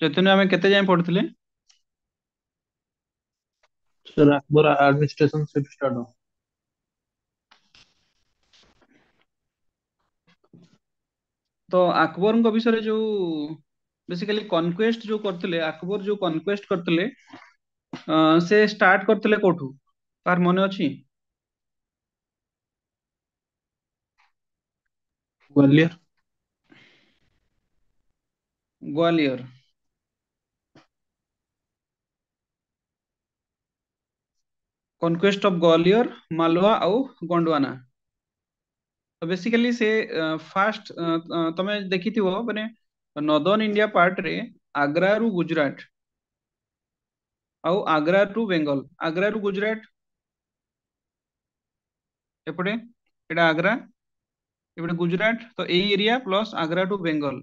ଚୈତନ୍ୟ ଆମେ କେତେ ଯାଏଁ ପଢିଥିଲେ ଆକବର ଆଡମିନିଷ୍ଟ୍ରେସନ ସେଠୁ ଷ୍ଟାର୍ଟ ହବ ତ ଆକବରଙ୍କ ବିଷୟରେ ଯୋଉ ବେସିକାଲି କନକ୍ୱେଷ୍ଟ ଯୋଉ କରିଥିଲେ ଆକବର ଯୋଉ କନକ୍ୱେଷ୍ଟ କରିଥିଲେ ସେ ଷ୍ଟାର୍ଟ କରିଥିଲେ କୋଉଠୁ ତାର ମନେ ଅଛି ଗ୍ୱାଲିୟର ଗ୍ୱାଲିୟର कॉन्क्वेस्ट ऑफ ग्वालियर मालवा आउ गोंडवाना तो बेसिकली से फास्ट तुम देखी थी मैंने नॉर्दर्न इंडिया पार्ट रे आग्रा रु गुजरात आउ आग्रा टू बेंगल आग्रा रु गुजरात एपटे एटा आग्रा एपटे गुजरात तो ए area plus Agra to Bengal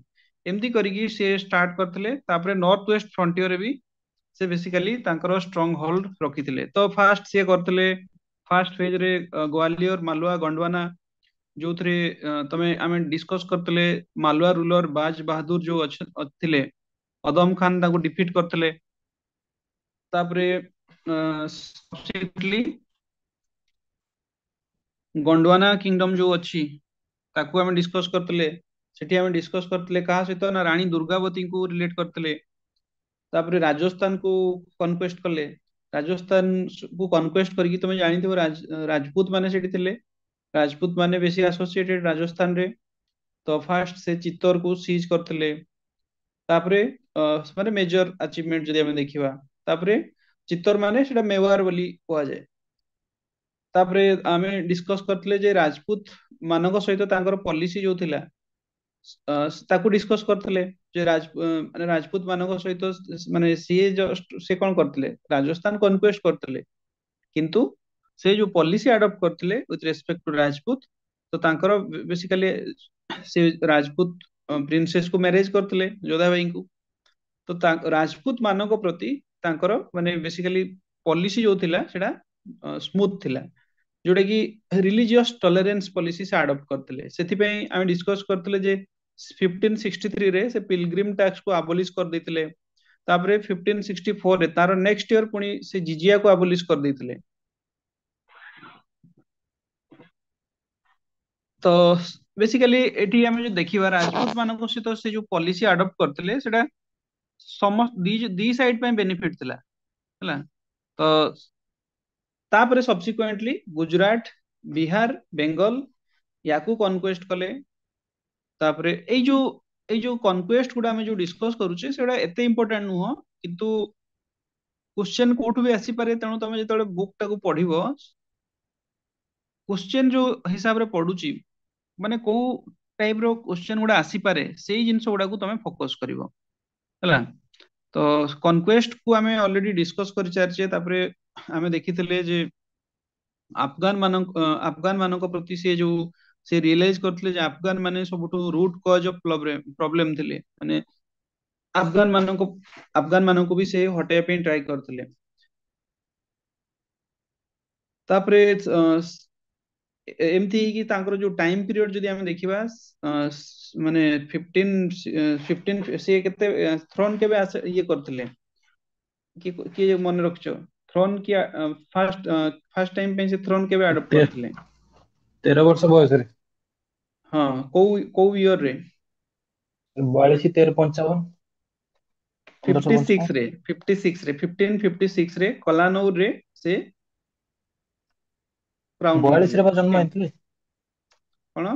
एमती करके से स्टार्ट करते नॉर्थ वेस्ट फ्रंटियर भी ସେ ବେସିକାଲି ତାଙ୍କର ଷ୍ଟ୍ରଙ୍ଗ ହୋଲ୍ଡ ରଖିଥିଲେ ତ ଫାଷ୍ଟ ସିଏ କରିଥିଲେ ଫାଷ୍ଟ ଫେଜରେ ଗ୍ୱାଲିୟର ମାଲୱା ଗଣ୍ଡୱାନା ଯୋଉଥିରେ ତମେ ଆମେ ଡିସ୍କସ୍ କରିଥିଲେ ମାଲୱା ରୁଲର ବାଜ ବାହାଦୁର ଯୋଉ ଥିଲେ ଅଦମ ଖାନ ତାଙ୍କୁ ଡିଫିଟ୍ କରିଥିଲେ ତାପରେ ସବସିଡିଲି ଗଣ୍ଡୱାନା କିଙ୍ଗଡମ ଯୋଉ ଅଛି ତାକୁ ଆମେ ଡିସ୍କସ୍ କରିଥିଲେ ସେଠି ଆମେ ଡିସ୍କସ୍ କରିଥିଲେ କାହା ସହିତ ନା ରାଣୀ ଦୁର୍ଗାବତୀଙ୍କୁ ରିଲେଟ୍ କରିଥିଲେ तापरे राजस्थान को कनक्वेस्ट कले राजस्थान को कनक्वेस्ट कर राजपूत मान से राजपूत मान बे आसोसीएटेड राजस्थान रे तो फास्ट से चित्तौर को सीज करते मेजर आचिवमेंट जो देखा चित्तौर मान से मेवार बोली कह जाए आम डिस्कस करते राजपूत मान सहित पलिस जो थी ताकू डिस्कस करते राजपूत मान सहित मान सी से कौन करते राजस्थान कन्क्वेस्ट करते से जो पॉलिसी अडप्ट करते विथ रेस्पेक्ट टू राजपूत तो तांकर बेसिकली से राजपूत प्रिंसेस को मैरेज करते जोधा भाई तो को तो राजपूत मान प्रति मान बेसिकली पॉलिसी जो थी सेटा स्मूथ थिला। जोटा कि रिलीजियस टॉलरेंस पॉलिसी से आडप्ट करते आम डिस्कस करते फिफ्टीन सिक्सटी थ्री से पिलग्रीम टैक्स को आबोलिश कर देते तापरे 1564 रे तार नेक्स्ट ईयर पुणी से जिजिया को आबोलिश कर देते तो बेसिकली एटी आम जो देखा राजपूत मान सहित तो से जो पॉलिसी आडप्ट करते समस्त दी, दी साइड बेनिफिट थी है तो तापर सबसिक्वेन्टली गुजरात बिहार बेंगल या कन्क्वेस्ट कले तापर जो ए जो कनक्वेस्ट गुड़ा जो डिस्कस करुचे से इम्पोर्टाट नुह कि क्वेश्चन कौटू भी आसी पारे तेणु तुम जो बुकटा को पढ़व क्वेश्चन जो हिसाब से पढ़ुची मानने कौ टाइप रोश्चन गुड़ा आसी पारे से जिन गुड़ाक तुम फोकस कर तो कनक्वेस्ट को आम अलरेडी डिस्कस कर सारी आम देखी तो अफगान मान अफगान मान जो सी रियलैज करते अफगान मान सब रुट कज प्रोब्लेम थे मैंने अफगान मान अफगान मान को भी सी हटाई ट्राए करते जो टाइम पीरियड जो देखा मानने फिफ्टीन फिफ्टीन सी थ्रोन के मन रखी थ्रोन की फर्स्ट फर्स्ट टाइम पे से थ्रोन केବେ ଆଡପ୍ଟ କରିଥିଲେ 13 ବର୍ଷ ବୟସରେ ହଁ କୋଉ କୋଉ ଇୟର ରେ 42 13 55 56 ରେ 56 ରେ 15 56 ରେ କଲାନୌର ରେ ସେ କ୍ରାଉନ୍ 42 ରେ ପା ଜନ୍ମ ହେଇଥିଲେ କଣ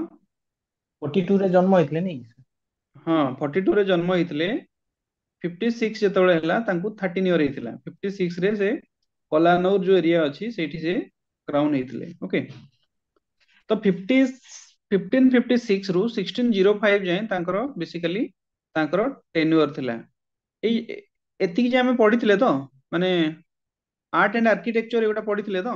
42 ରେ ଜନ୍ମ ହେଇଥିଲେ ନାଇଁ ହଁ 42 ରେ ଜନ୍ମ ହେଇଥିଲେ 56 ଯେତେବେଳେ ହେଲା ତାଙ୍କୁ 13 ଇୟର ହେଇଥିଲା 56 ରେ ସେ କଲାନୌର ଯୋଉ ଏରିଆ ଅଛି ସେଇଠି ସେ କ୍ରାଉନ୍ ହେଇଥିଲେ ଓକେ ତ ଫିଫ୍ଟି ଫିଫ୍ଟିନ୍ ଫିଫ୍ଟି ସିକ୍ସରୁ ସିକ୍ସଟିନ୍ ଜିରୋ ଫାଇଭ୍ ଯାଏଁ ତାଙ୍କର ବେସିକାଲି ତାଙ୍କର ଟେନ୍ୟୁଅର୍ ଥିଲା ଏଇ ଏତିକି ଯେ ଆମେ ପଢିଥିଲେ ତ ମାନେ ଆର୍ଟ ଆଣ୍ଡ ଆର୍କିଟେକ୍ଚର ଏଗୁଟା ପଢିଥିଲେ ତ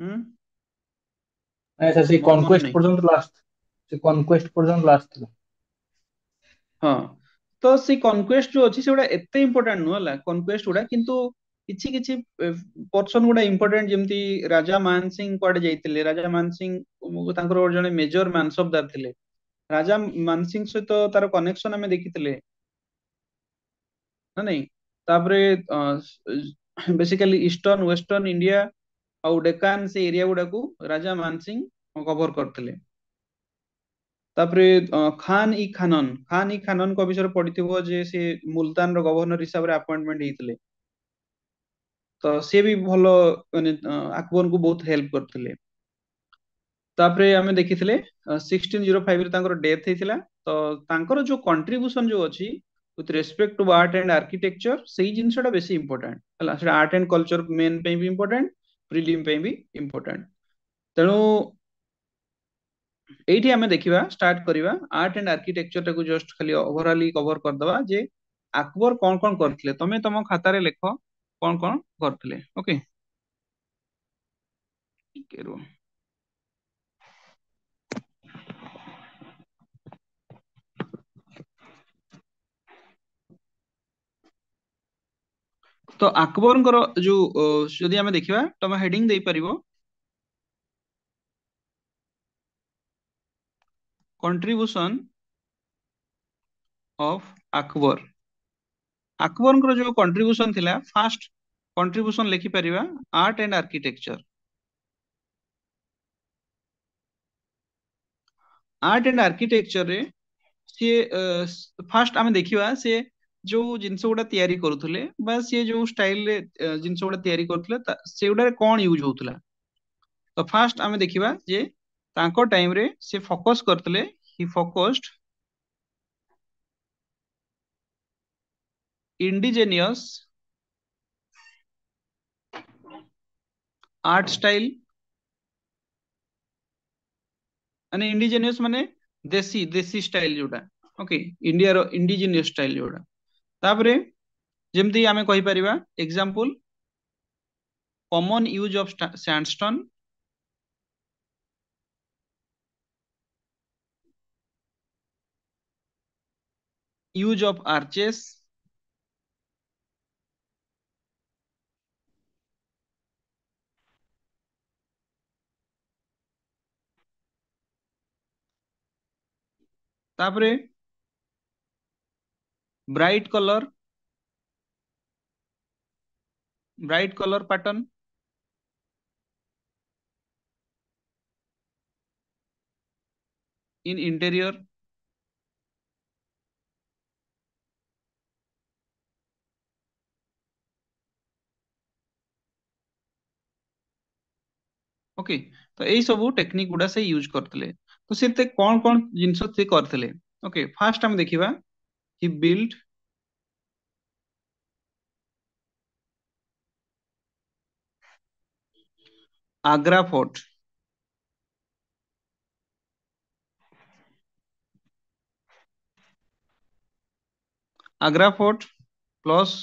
ହୁଁ ନାଇଁ ସାର୍ ସେଇ କନକ୍ୱେଷ୍ଟ ପର୍ଯ୍ୟନ୍ତ ଲାଷ୍ଟ ସେ କନକ୍ୱେଷ୍ଟ ପର୍ଯ୍ୟନ୍ତ ଲାଷ୍ଟ ଥିଲା ହଁ ତ ସେଇ conquest ଯୋଉ ଅଛି ସେଗୁଡା ଏତେ important ନୁହଁ ହେଲା conquest ଗୁଡା କିନ୍ତୁ କିଛି କିଛି person ଗୁଡା important ଯେମିତି ରାଜା ମାନ ସିଂ କୁଆଡେ ଯାଇଥିଲେ ରାଜା ମାନ ସିଂ ତାଙ୍କର ଜଣେ major ମାନସବଦାର ଥିଲେ ରାଜା ମାନ ସିଂ ସହିତ ତାର connection ଆମେ ଦେଖିଥିଲେ ନା ନାଇଁ ତାପରେ ବେସିକାଲି ଇଷ୍ଟର୍ନ ୱେଷ୍ଟର୍ନ ଇଣ୍ଡିଆ ଆଉ ଡେକାନ୍ ସେ ଏରିଆ ଗୁଡାକୁ ରାଜା ମାନ ସିଂ କଭର କରିଥିଲେ ତାପରେ ଖାନ୍ ଇ ଖାନନ୍ ଖାନ୍ ଇ ଖାନନ୍ ବିଷୟରେ ପଢିଥିବ ଯେ ସେ ମୁଲତାନର ଗଭର୍ଣ୍ଣର ହିସାବରେ ଆପଏଣ୍ଟମେଣ୍ଟ ହେଇଥିଲେ ତ ସେ ବି ଭଲ ମାନେ ଆକବରଙ୍କୁ ବହୁତ ହେଲ୍ପ କରିଥିଲେ ତାପରେ ଆମେ ଦେଖିଥିଲେ ସିକ୍ସଟିନ୍ ଜିରୋ ଫାଇଭରେ ତାଙ୍କର ଡେଥ୍ ହେଇଥିଲା ତ ତାଙ୍କର ଯୋଉ କଣ୍ଟ୍ରିବ୍ୟୁସନ୍ ଯୋଉ ଅଛି with respect to art and architecture ସେଇ ଜିନିଷଟା ବେଶୀ ଇମ୍ପୋର୍ଟାଣ୍ଟ ହେଲା ସେଟା ଆର୍ଟ ଆଣ୍ଡ କଲଚର୍ ମେନ୍ ପାଇଁ ବି ଇମ୍ପୋର୍ଟାଣ୍ଟ ପ୍ରିଲିମ୍ ପାଇଁ ବି ଇମ୍ପୋର୍ଟାଣ୍ଟ ତେଣୁ এইটি ଆମେ ଦେଖିବା ଷ୍ଟାର୍ଟ କରିବା ଆର୍ଟ ଆଣ୍ଡ ଆର୍କିଟେକ୍ଚରଟାକୁ ଜଷ୍ଟ ଖାଲି ଓଭରାଲି କଭର କରିଦେବା ଯେ আকবর কোন কোন করলে তুমি তোম খাতারে লেখো কোন কোন করলে ওকে তো আকবরঙ্কর যে যদি আমি দেখিবা তুমি হেডিং দেই পারিবো कंट्रीब्यूशन ऑफ अकबर अकबर जो कंट्रीब्यूशन थिला फास्ट कंट्रीब्यूशन लिखी पार art and architecture art and architecture रे से फास्ट आम देखा से जो जिनस गुडा तैयारी करूले जो स्टाइल रे जिनस गुडा तैयारी करूला से गुडा कौन यूज होता तो फास्ट आम देखा जे ତାଙ୍କ ଟାଇମରେ ସେ ଫୋକସ୍ କରିଥିଲେ he focused indigenous art style અને ઇન્ડિજિનિયસ મને દેશી દેશી સ્ટાઇલ જોડા ઓકે ઇન્ડિયાର ઇન્ડિજિનિયસ સ્ટાઇલ જોડા ତାପରେ ଯେମିତି ଆମେ କହିପାରିବା example common use of sandstone use of arches तापरे bright colour bright colour pattern in interior okay तो ये सब टेक्निक गुड़ा से यूज करते तो सी कौन कौन जिन करते ओके फास्ट आम देखा he build Agra fort Agra fort plus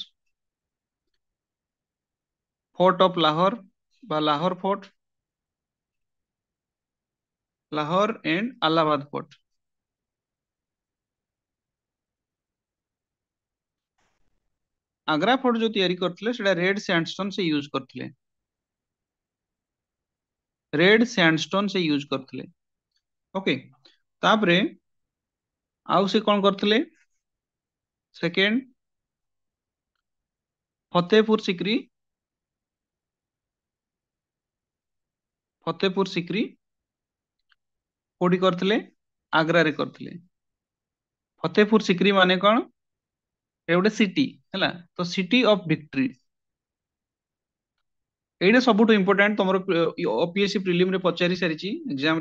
fort of Lahore Lahore fort Lahore and Allahabad Port. Agra fort जो तैयारी करते से रेड सैंडस्टोन से यूज करते रेड सैंडस्टोन से यूज करते ओके तापरे आउ से कौन करते सेकेंड फतेहपुर सिकरी. फतेहपुर सिकरी. कौटी करते आग्रा करते फतेहपुर सिक्री मान कौन गोटे सिटी है तो सिटी ऑफ विक्ट्री ये सब इम्पोर्टाट तुम ओपीएससी प्रिलिम पचारि सारी एग्जाम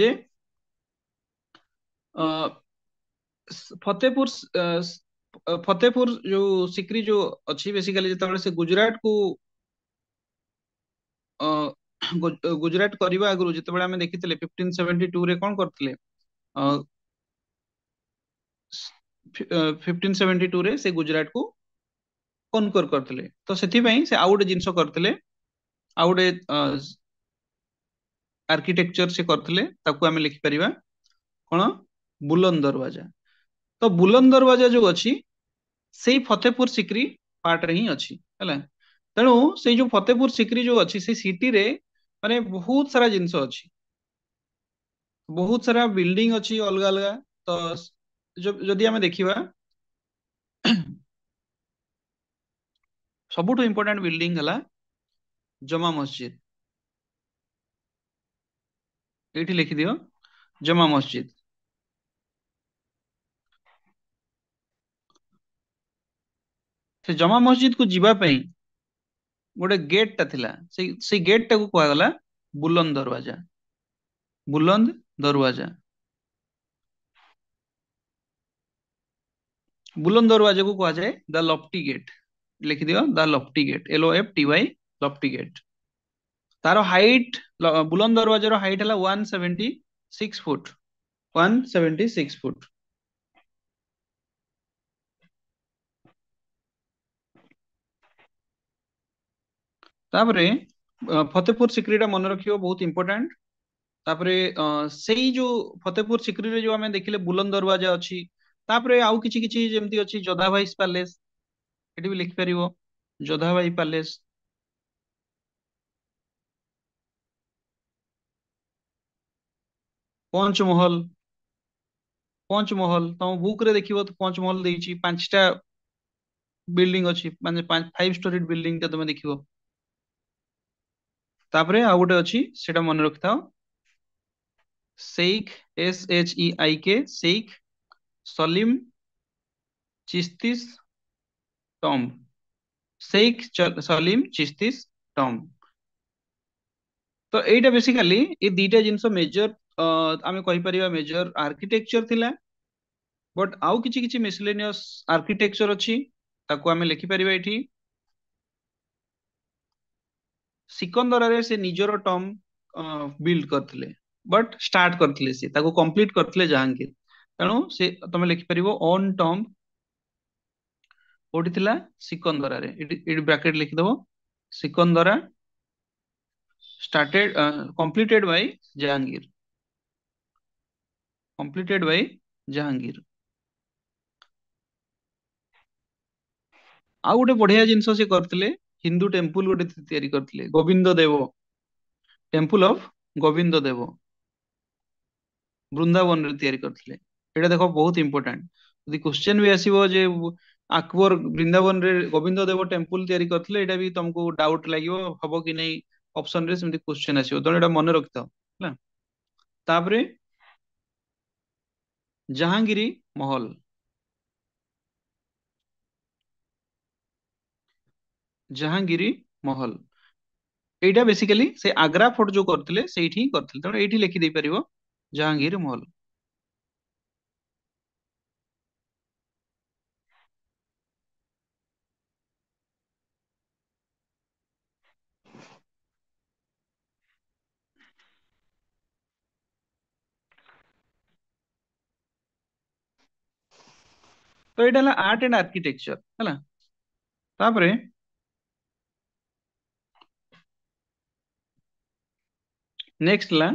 जे फतेहपुर फतेहपुर जो सिक्री जो अच्छी बेसिकली जो से गुजरात को गुजरात करने आगे जो देखी फिफ्टीन सेवेन्टी टू कौन कर फिफ्टीन सेवेन्टी टू से गुजरात को कनकर कर तो से आउट जिनस करते आउट आर्किटेक्चर से करते आम लिखिपर कौन बुलंद दरवाजा तो बुलंद दरवाजा जो अच्छी से फतेहपुर सिक्री पार्ट रही अच्छी है तेणु से जो फतेहपुर सिक्री जो अच्छी से सिटी रे मान बहुत सारा जिनस अच्छी बहुत सारा बिल्डिंग अच्छी अलग अलग तो जदि आम देखा सब इम्पोर्टा बिल्डिंग है जमा मस्जिद एटी लिखी जमा मस्जिद से जमा मस्जिद को जीवाई ଗୋଟେ ଗେଟ୍ଟା ଥିଲା ସେଇ ସେଇ ଗେଟ୍ଟାକୁ କୁହାଗଲା ବୁଲନ୍ଦ ଦରୱାଜା ବୁଲନ୍ଦ ଦରୱାଜା বুলন দরওয়াজাকে কোয়া যায় দ্য লপটি গেট লিখি দিও the lofty gate L F T Y lofty gate তার হাইট বুলন দরওয়াজার হাইট হল one seventy six foot one seventy six foot ତାପରେ ଫତେପୁର ସିକ୍ରିଟା ମନେ ରଖିବ ବହୁତ ଇମ୍ପୋର୍ଟାଣ୍ଟ ତାପରେ ସେଇ ଯୋଉ ଫତେପୁର ସିକ୍ରିରେ ଯୋଉ ଆମେ ଦେଖିଲେ ବୁଲନ୍ଦ ଦରୱାଜା ଅଛି ତାପରେ ଆଉ କିଛି କିଛି ଯେମିତି ଅଛି ଯୋଧାଭାଇସ୍ ପ୍ୟାଲେସ୍ ଏଠି ବି ଲେଖିପାରିବ ଯୋଧାଭାଇ ପ୍ୟାଲେସ୍ ପଞ୍ଚମହଲ ପଞ୍ଚମହଲ ତମ ବୁକରେ ଦେଖିବ ତ ପଞ୍ଚମହଲ ଦେଇଛି ପାଞ୍ଚଟା ବିଲ୍ଡିଂ ଅଛି ମାନେ ଫାଇଭ ଷ୍ଟୋରୀ ବିଲ୍ଡିଂଟା ତମେ ଦେଖିବ तापरे आ गोटे अछि सेटा मन रखथाओ Sheikh S H E I K Sheikh Salim Chishti's tomb Sheikh Salim Chishti's tomb तो एटा बेसिकली ए दुटा जिंस मेजर आम कही परबा मेजर आर्किटेक्चर थी बट आउ किछि मिसलेनियस आर्किटेक्चर अच्छी ताकु आमे लेखि सिकंदर से निजर टर्म बिल्ड करते बट स्टार्ट करते कम्प्लीट करते जहांगीर तेणु से तुम लिखिपर ओन टर्म कौटी थी सिकंदर ब्राकेट लिखिदेव Sikandra started uh, completed by jahangir completed by jahangir ଆଉ ଗୋଟେ ବଢିଆ ହିନ୍ଦୁ ଟେମ୍ପୁଲ ଗୋଟେ ତିଆରି କରିଥିଲେ ଗୋବିନ୍ଦ ଦେବ ଟେମ୍ପୁଲ ଅଫ ଗୋବିନ୍ଦ ଦେବ ବୃନ୍ଦାବନରେ ତିଆରି କରିଥିଲେ ଏଇଟା ଦେଖ ବହୁତ ଇମ୍ପୋର୍ଟାଣ୍ଟ ଯଦି କ୍ୱେଶ୍ଚେନ ବି ଆସିବ ଯେ ଆକବର ବୃନ୍ଦାବନରେ ଗୋବିନ୍ଦ ଦେବ ଟେମ୍ପୁଲ ତିଆରି କରିଥିଲେ ଏଇଟା ବି ତମକୁ ଡାଉଟ ଲାଗିବ ହବ କି ନାଇଁ ଅପସନରେ ସେମିତି କ୍ୱେଶ୍ଚେନ ଆସିବ ତେଣୁ ଏଇଟା ମନେ ରଖିଥାଅ ହେଲା ତାପରେ ଜାହାଙ୍ଗୀରି ମହଲ जहांगीरी महल एटा बेसिकली से आग्रा फोर्ट जो करते करते पार जहांगीर महल तो ये आर्ट एंड आर्किटेक्चर है नेक्स्ट ला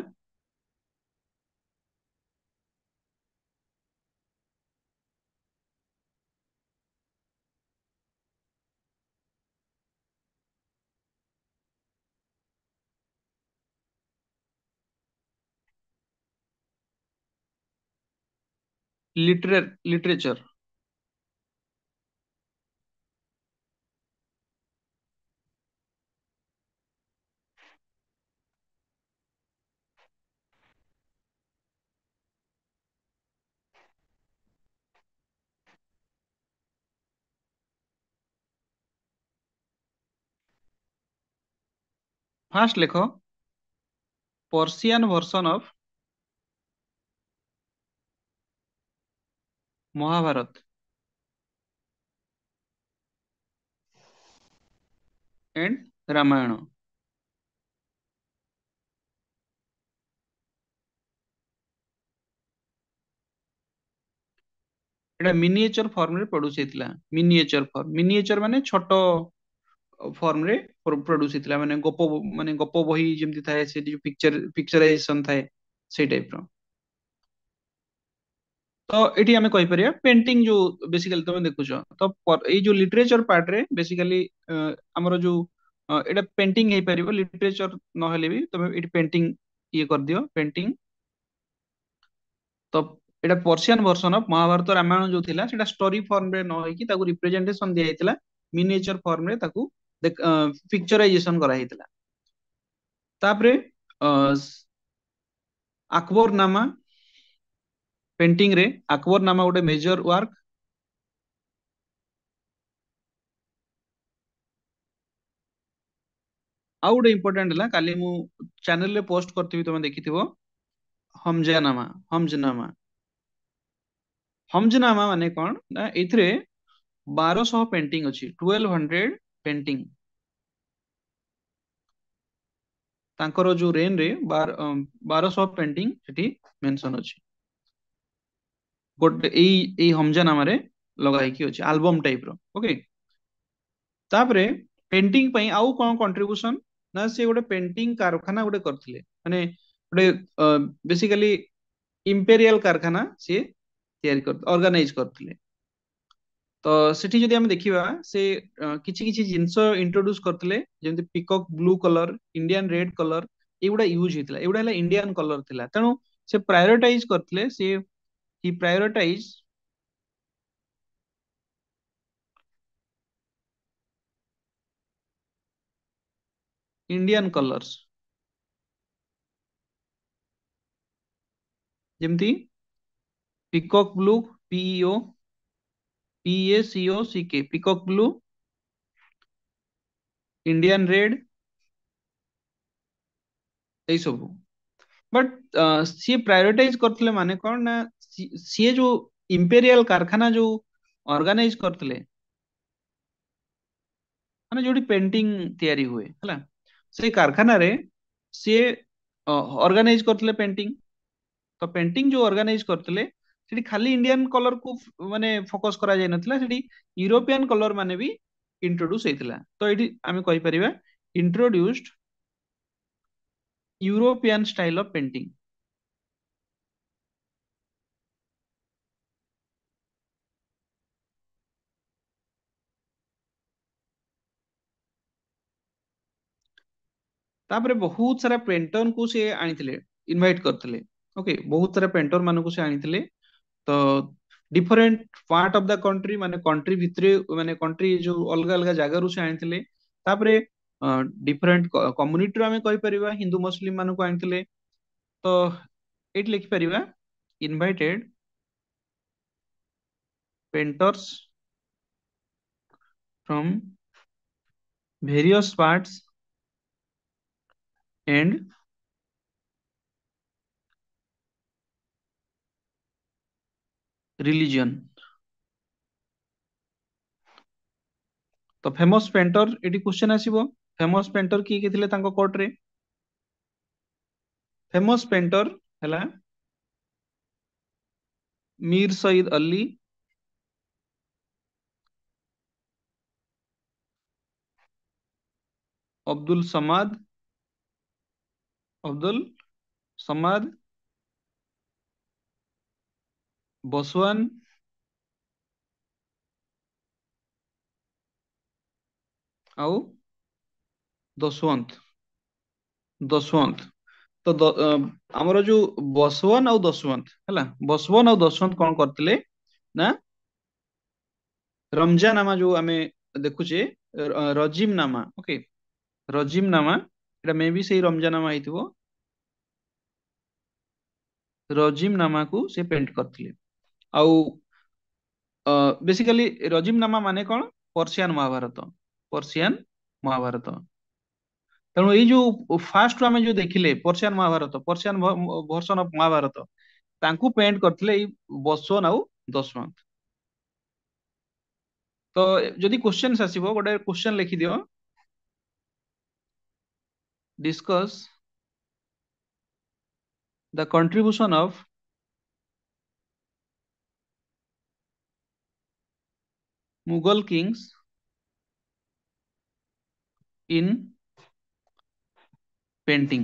लिटरेर लिटरेचर ফার্স্ট লেখো Persian version of Mahabharat and Ramayan এটা মিনিয়েচার ফর্মরে প্রডুস হয়েছিল মিনিয়েচার ফর্ম মিনিয়েচার মানে ছোট ଫର୍ମରେ ପ୍ରଡ୍ୟୁସ୍ ହେଇଥିଲା ମାନେ ଗପ ମାନେ ଗପ ବହି ଯେମିତି ଥାଏ ସେଠି ଯୋଉ ପିକ୍ଚର ପିକ୍ଚରାଇଜେସନ ଥାଏ ସେଇ ଟାଇପର ତ ଏଠି ଆମେ କହିପାରିବା ପେଣ୍ଟିଂ ଯୋଉ ବେସିକାଲି ତମେ ଦେଖୁଛ ତ ଏଇ ଯୋଉ ଲିଟରେଚର ପାର୍ଟରେ ବେସିକାଲି ଆମର ଯୋଉ ଏଇଟା ପେଣ୍ଟିଂ ହେଇପାରିବ ଲିଟରେଚର ନହେଲେ ବି ତମେ ଏଠି ପେଣ୍ଟିଂ ଇଏ କରିଦିଅ ପେଣ୍ଟିଂ ତ ଏଇଟା Persian version of Mahabharat Ramayan ଯୋଉ ଥିଲା ସେଟା ଷ୍ଟୋରି ଫର୍ମରେ ନ ହେଇକି ତାକୁ ରିପ୍ରେଜେଣ୍ଟେସନ ଦିଆଯାଇଥିଲା ମିନିଏଚର ଫର୍ମରେ ତାକୁ पिक्चराइजेशन करा ही थला तापरे अकबर नामा पेंटिंग रे अकबर नामा उडे मेजर वर्क आउडे इम्पोर्टेंट ला काली मु चैनल ले पोस्ट करती तो देखी थी वो हमजा नामा हमजा कौन ना इत्रे बारह पेंटिंग अच्छी ट्वेल्व हंड्रेड पेंटिंग ତାଙ୍କର ଯୋଉ ରେ ବାରଶହ ପେଣ୍ଟିଂ ସେଠି ମେନସନ ଅଛି ଗୋଟେ ଏଇ ଏଇ ହମଜା ନାମାରେ ଲଗା ହେଇକି ଅଛି ଆଲବମ୍ ଟାଇପ୍ର ଓକେ ତାପରେ ପେଣ୍ଟିଂ ପାଇଁ ଆଉ କ'ଣ କଣ୍ଟ୍ରିବ୍ୟୁସନ୍ ନା ସେ ଗୋଟେ ପେଣ୍ଟିଂ କାରଖାନା ଗୋଟେ କରିଥିଲେ ମାନେ ଗୋଟେ ବେସିକାଲି ଇମ୍ପେରିଆଲ କାରଖାନା ସିଏ ତିଆରି କରି ଅର୍ଗାନାଇଜ୍ କରିଥିଲେ तो सेठी जदि हम देखिबा से किछि किछि जिंस इंट्रोड्यूस करथले जेंति peacock blue colour Indian red colour एउडा यूज होता है हला इंडियन कलर थिला तेणु से प्रायोरिटाइज करथले से ही प्रायोरिटाइज इंडियन कलर्स जेंति peacock blue P P-A-C-O-C-K, Peacock Blue, Indian Red, but सी प्रायोरिटाइज कर माने जो इंपेरियल कारखाना जो ऑर्गेनाइज कर जो पेंटिंग तैयारी हुए हला? से कारखाना रे सी ऑर्गेनाइज कर पेंटिंग तो पेंटिंग जो ऑर्गेनाइज कर खाली इंडियन कलर को माने फोकस करा यूरोपियन कलर माने भी इंट्रोड्यूस हेथिला तो एठी आमे कहि परिबा introduced European style of painting तापरे बहुत सारा पेंटर को से आनी थिले इनवाइट करथले ओके बहुत सारा पेंटर को से आनी थिले तो different part of the country माने कंट्री भितरे माने कंट्री जो अलग अलग जगह रु से आनथले डिफरेंट कम्युनिटी रु आमे कहि हिंदू मुस्लिम मानको आनथले तो एट लिख परबा invited painters from various parts and religion तो फेमस पेंटर ये क्वेश्चन आसो फेमस पेंटर किए किए थे कोर्ट्रे फेमस पेंटर है मीर सईद अली अब्दुल समाद अब्दुल समाद Botswana ଆଉ ଦଶୱନ୍ତ ଦଶୱନ୍ତ ତ ଆମର ଯୋଉ ବସୱାନ ଆଉ ଦଶୱନ୍ତ ହେଲା ବସୱାନ ଆଉ ଦଶୱନ୍ତ କଣ କରିଥିଲେ ନା ରମଜାନାମା ଯୋଉ ଆମେ ଦେଖୁଛେ ରଜିମନାମା ଓକେ ରଜିମନାମା এটা ମେ ବି ସେଇ ରମଜାନାମା ହେଇଥିବ ରଜିମନାମାକୁ ସେ ପେଣ୍ଟ କରିଥିଲେ ଆଉ ବେସିକାଲି ରଜିମ ନାମା ମାନେ କ'ଣ ପର୍ସିଆନ ମହାଭାରତ ପର୍ସିଆନ ମହାଭାରତ ତେଣୁ ଏଇ ଯୋଉ ଫାର୍ଷ୍ଟ ଆମେ ଯୋଉ ଦେଖିଲେ Persian Mahabharat Persian version of Mahabharat ତାଙ୍କୁ ପେଣ୍ଟ କରିଥିଲେ ଏଇ ବସୱାନ ଆଉ ଦଶମନ୍ତ ତ ଯଦି କ୍ୱେଶ୍ଚେନ୍ସ ଆସିବ ଗୋଟେ କ୍ୱେଶ୍ଚେନ୍ ଲେଖିଦିଅ discuss the contribution of Mughal kings in painting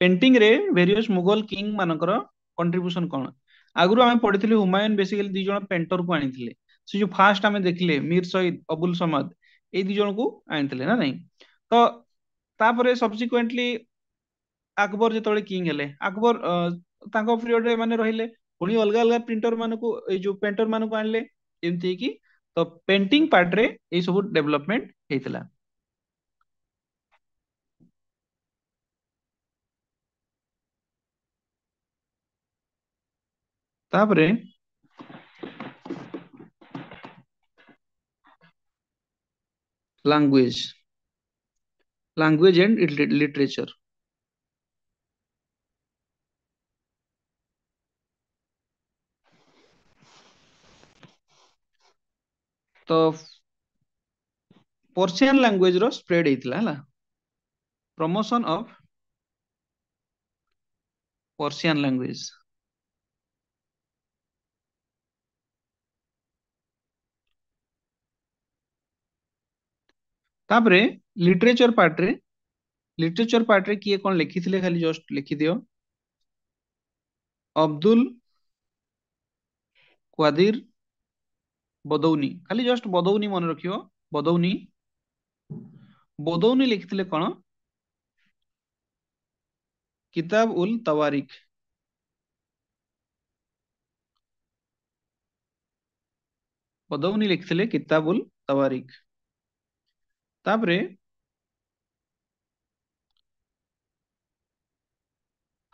painting रे वेरियस मुगल किंग मान कंट्रीब्यूशन कौन आगु आम पढ़ी हुमायून बेसिकली दिज जन पेंटर को आनी से जो फास्ट आम देखिले मीर सईद अबुल समद ये दिज को आनी ना नहीं तो तापर सब्सिक्वेंटली अकबर जो किंग हेले अकबर पीरियड मैंने रही रहिले अलग अलग प्रिंटर मान को जो पेंटर मान को आने जमती कि तो पेंटिंग पार्ट सब डेवलपमेंट होता लैंग्वेज लैंग्वेज एंड लिटरेचर ତ ପର୍ସିଆନ୍ ଲାଙ୍ଗୁଏଜର ସ୍ପ୍ରେଡ୍ ହେଇଥିଲା ହେଲା ପ୍ରମୋସନ୍ ଅଫ୍ ପର୍ସିଆନ୍ ଲାଙ୍ଗୁଏଜ ତାପରେ ଲିଟରେଚର ପାର୍ଟରେ ଲିଟରେଚର ପାର୍ଟରେ କିଏ କ'ଣ ଲେଖିଥିଲେ ଖାଲି ଜଷ୍ଟ ଲେଖିଦିଅ ଅବଦୁଲ କ୍ୱାଦିର বদৌনি খালি জস্ট বদৌনি মনে রাখিব বদৌনি বদৌনি লিখিলে কোণ কিতাব উল তাওয়ারিখ বদৌনি লিখিলে কিতাব উল তাওয়ারিখ তাপরে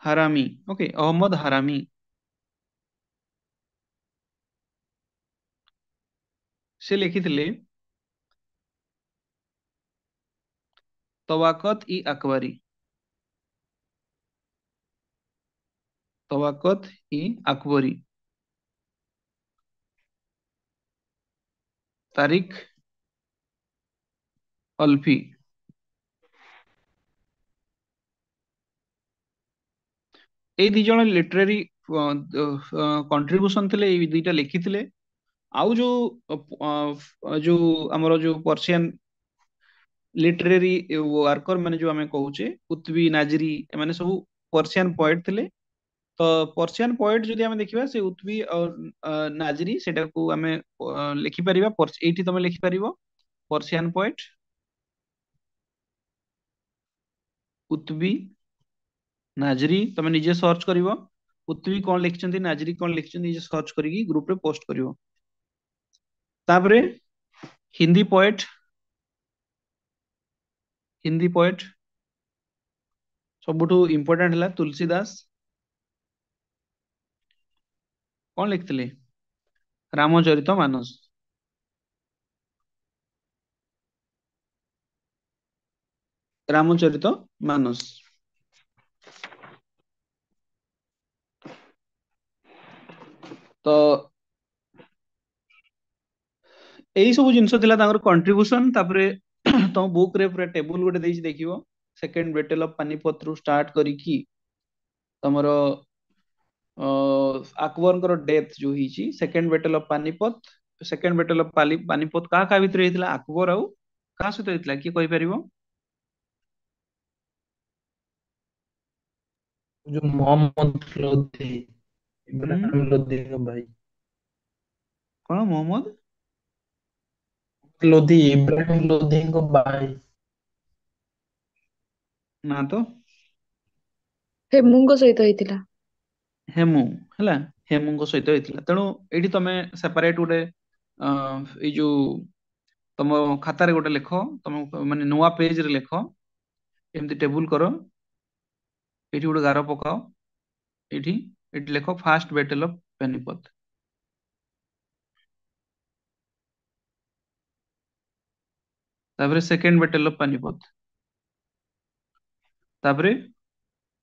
হারামি ওকে অহম্মদ হারামি ସେ ଲେଖିଥିଲେ তবাকত ই ଆକବରୀ তবাকত ই আকবরি তারিখ অলফি এই দুই জন কন্ট্রিবিউশন থিলে এই দুইটা লিখিলে आउ जो जो आमर जो पर्सियान लिटरेरी वर्कर मैंने जो आम कहचे कुतबी नाजरी मैंने सब पर्सियान पोएट थे तो पर्सियान पोएट जदि आम देखा से उत्वी और नाजरी सेटा को आम लिखिपर ये तुम लिखिपर पर्सियान पोएट उतबी नाजरी तुम निजे सर्च कर उतबी कौन लिखिं नाजरी कौन लिखिं निजे सर्च करके ग्रुप रे पोस्ट करियो ତାପରେ ହିନ୍ଦୀ ପୋଏଟ ହିନ୍ଦୀ ପୋଏଟ ସବୁଠୁ ଇମ୍ପୋର୍ଟାଣ୍ଟ ହେଲା ତୁଲସୀ ଦାସ କଣ ଲେଖିଥିଲେ ରାମଚରିତ ମାନସ ରାମଚରିତ ମାନସ ତ এই সব জিনিস লা তাঙ্কর কন্ট্রিবিউশন তাপরে ତମ ବୁକରେ ପୁରା ଟେବୁଲ ଗୋଟେ ଦେଇଛି ଦେଖିବ ସେକେଣ୍ଡ ବେଟେଲ ଅଫ ପାନିପତରୁ ଷ୍ଟାର୍ଟ କରିକି ତମର ଆକବରଙ୍କର ଡେଥ ଯୋଉ ହେଇଛି second battle of Panipat second battle of Panipat କାହା କାହା ଭିତରେ ହେଇଥିଲା ଆକବର ଆଉ କାହା ସହିତ ହେଇଥିଲା କିଏ କହିପାରିବ ଯୋଉ ମହମ୍ମଦ କଣ ମହମ୍ମଦ लोधी इब्राहिम लोधी को बाय ना तो हेमुंग सहित होइतिला हेमु हला हेमुंग सहित होइतिला तनो एडी तमे सेपरेट उडे अ जो तुम खाता रे गोटे लेखो तुम माने नुवा पेज रे लेखो एमती टेबल करो एठी गोटे गारो पकाओ एठी एठी लेखो फास्ट बैटल ऑफ पेनीपत तापर सेकेंड बेटेल पानीपत तापर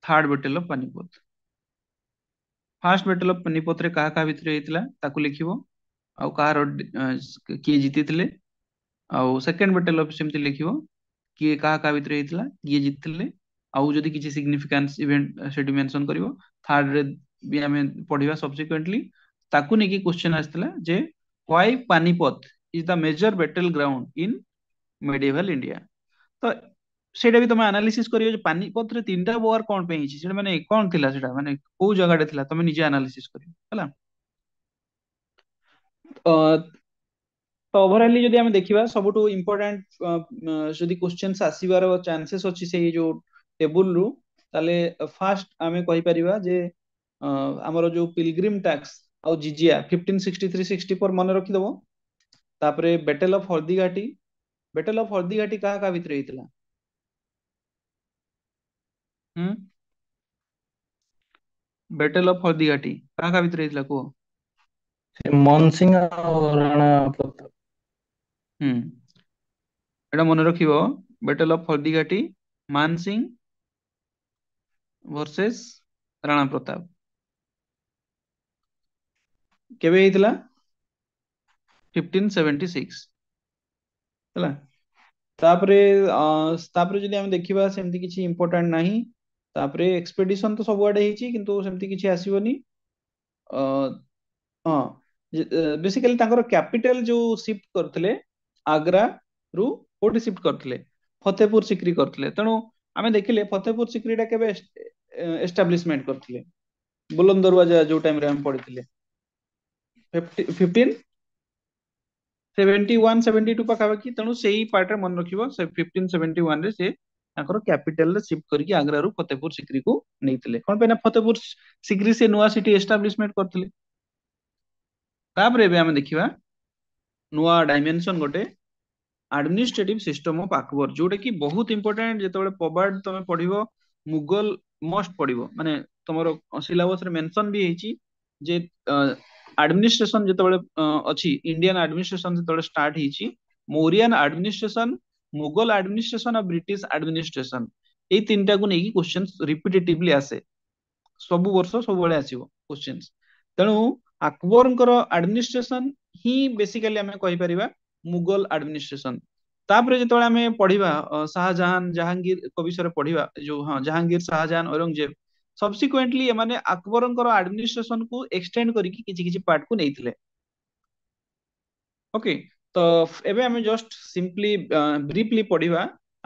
third battle Panipat first battle Panipat क्या क्या भितर होता लिखे आ किए जीति सेकेंड बेटेल सेमती लिख किए क्या क्या भितर होता किए जीति आदि किसी सिग्निफिका इवेंट से मेनसन कर थार्ड भी आम पढ़ा सबसिक्वेन्टली क्वेश्चन आसाला जे why Panipat is the major battle ground in medieval India तो सेटा भी तुम आनालीस कर पानीपतर तीन टा वार कौन पे मानते कौन थी मानते कौ जगह तुम निजे आनालीस कर तो ओवरऑली जदि आमे देखिबा सबटु इम्पोर्टेंट जदि क्वेश्चंस आसीबार चांसेस अछि से जो टेबल रु ताले फर्स्ट आमे कहि परिबा जे हमरो जो पिलग्रिम टैक्स आ जीजीआ 1563 64 मन रखि देबो तापर battle of Haldighati battle of Haldi Ghati क्या क्या भितर होता बेटल ऑफ हल्दी घाटी क्या क्या भितर होता कहो मनसिंह राणा प्रताप मतलब हम्म एटा मन रखिबो बेटल ऑफ हल्दी घाटी मानसिंह वर्सेस राणा प्रताप केबे हेतला 1576 तापरे देखा किसी इम्पोर्टाट ना एक्सपेडिशन तो सब आड़े कि किंतु आसवन हाँ बेसिकली कैपिटल जो सिफ्ट करते आग्रा रु कौटे सिफ्ट करते फतेहपुर सिक्री करते तेणु आम देखिले फतेहपुर सिक्रीटा के एस्टाब्लीशमेंट करते बुलंद दरवाजा जो टाइम पढ़ी फिफ्टीन ସେଭେଣ୍ଟି ସେଭେଣ୍ଟି ଟୁ ପାଖାପାଖି ତେଣୁ ସେଇ ପାର୍ଟରେ ମନେ ରଖିବ ସେ ଫିଫ୍ଟିନ୍ ସେଭେଣ୍ଟି ୱାନ୍ରେ ସେ ତାଙ୍କର କ୍ୟାପିଟାଲରେ ସିଫ୍ଟ କରିକି ଆଗ୍ରାରୁ ଫତେପୁର ସିକ୍ରିକୁ ନେଇଥିଲେ କଣ ପାଇଁ ନା ଫତେପୁର ସିକ୍ରି ସେ ନୂଆ ସିଟି ଏଷ୍ଟାବ୍ଲିଶମେଣ୍ଟ କରିଥିଲେ ତାପରେ ଏବେ ଆମେ ଦେଖିବା ନୂଆ ଡାଇମେନସନ ଗୋଟେ ଆଡମିନିଷ୍ଟ୍ରେଟିଭ ସିଷ୍ଟମ ଅଫ୍ ଆକବର ଯୋଉଟା କି ବହୁତ ଇମ୍ପୋର୍ଟାଣ୍ଟ ଯେତେବେଳେ ପବାର୍ଡ ତମେ ପଢିବ ମୁଗଲ ମଷ୍ଟ ପଢିବ ମାନେ ତମର ସିଲାବସରେ ମେନସନ ବି ହେଇଛି ଯେ आडमिनिस्ट्रेसन जो अच्छी इंडियन आडमिनिस्ट्रेसन जो start Mauryan administration Mughal administration और ब्रिट आडमिनिस्ट्रेसन यन टा को लेकिन क्वेश्चन रिपिटेटिवली आसे सब वर्ष सब आसचिन तेणु अकबर आडमिनिस्ट्रेसन हि बेसिकाली आम कही मुगल आडमिनिस्ट्रेसन जो पढ़ा शाहजहां जहांगीर विषय पढ़ा जो हाँ जहांगीर शाहजहान औरंगजेब ସବସିକ୍ୱେଣ୍ଟଲି ଏମାନେ ଆକବରଙ୍କର ଆଡମିନିଷ୍ଟ୍ରେସନକୁ ଏକ୍ସଟେଣ୍ଡ କରିକି କିଛି କିଛି ପାର୍ଟକୁ ନେଇଥିଲେ ଓକେ ତ ଏବେ ଆମେ ଜଷ୍ଟ ସିମ୍ପଲି ବ୍ରିଫଲି ପଢିବା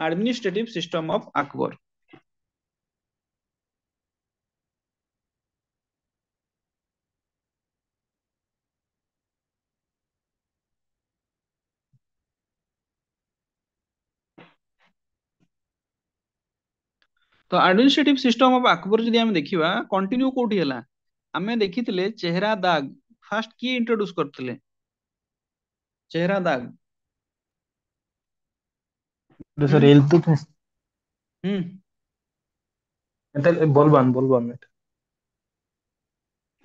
ଆଡମିନିଷ୍ଟ୍ରେଟିଭ ସିଷ୍ଟମ ଅଫ ଆକବର ତ ଆଡମିନିଷ୍ଟ୍ରେଟିଭ ସିଷ୍ଟମ ଅଫ ଆକବର ଯଦି ଆମେ ଦେଖିବା କଣ୍ଟିନ୍ୟୁ କୋଉଠି ହେଲା ଆମେ ଦେଖିଥିଲେ ଚେହେରା ଦାଗ ଫାଷ୍ଟ କିଏ ଇଣ୍ଟ୍ରୋଡ୍ୟୁସ କରିଥିଲେ ଚେହେରା ଦାଗ বলবান বলবান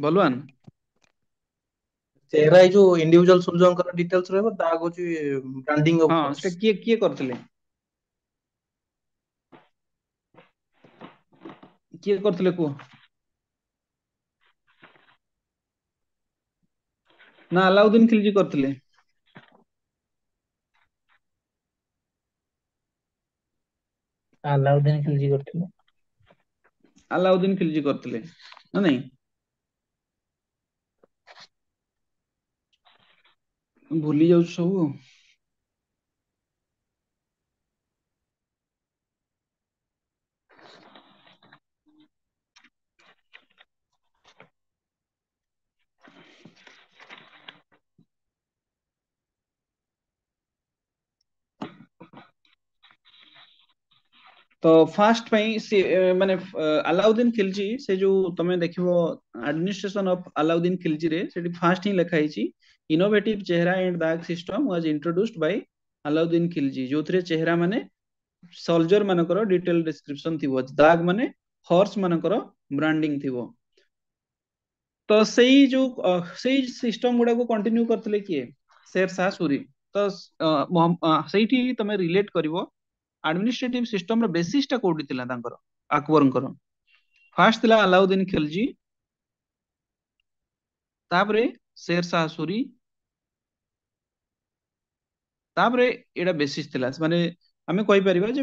বলবান চেহারা এই যে ইন্ডিভিজুয়াল সোলজরଙ୍କର ଡିଟେଲ୍ସ ରହିବ ଦାଗ ହଉଛି ବ୍ରାଣ୍ଡିଂ ଅଫ ହଁ ସେଟା କିଏ କିଏ କରିଥିଲେ କିଏ କରିଥିଲେ କୁହ ନା ଆଲାଉଦ୍ଦିନ ଖିଲଜି କରିଥିଲେ আলাউদ্দিন খিলজি করছিল আলাউদ্দিন খিলজি করଥିଲେ না নাই ভুলি যাଉଛି ସବୁ तो फास्ट पाई अलाउद्दीन खिलजी से जो तुम देखिबो एडमिनिस्ट्रेशन ऑफ अलाउद्दीन खिलजी रे फास्ट ही लिखा innovative chehra and dagh system was introduced by Alauddin Khilji जोथरे चेहरा मैंने सोल्जर मानकर डिटेल डिस्क्रिप्शन थिवो दाग मान हर्स मान ब्रांडिंग थिवो तो सही जो सही सिस्टम गुडा को कंटिन्यू करथले किए शेरशाह सूरी तो सही तमे रिलेट करिवो ଆଡମିନିଷ୍ଟ୍ରେଟିଭ ସିଷ୍ଟମର ବେସିସଟା କୋଉଠି ଥିଲା ତାଙ୍କର ଆକବରଙ୍କର ଫାର୍ଷ୍ଟ ଥିଲା ଆଲାଉଦ୍ଦିନ ଖିଲଜି ତାପରେ ଶେର ଶାହ ସୁରୀ ତାପରେ ଏଇଟା ବେସିସ ଥିଲା ମାନେ ଆମେ କହିପାରିବା ଯେ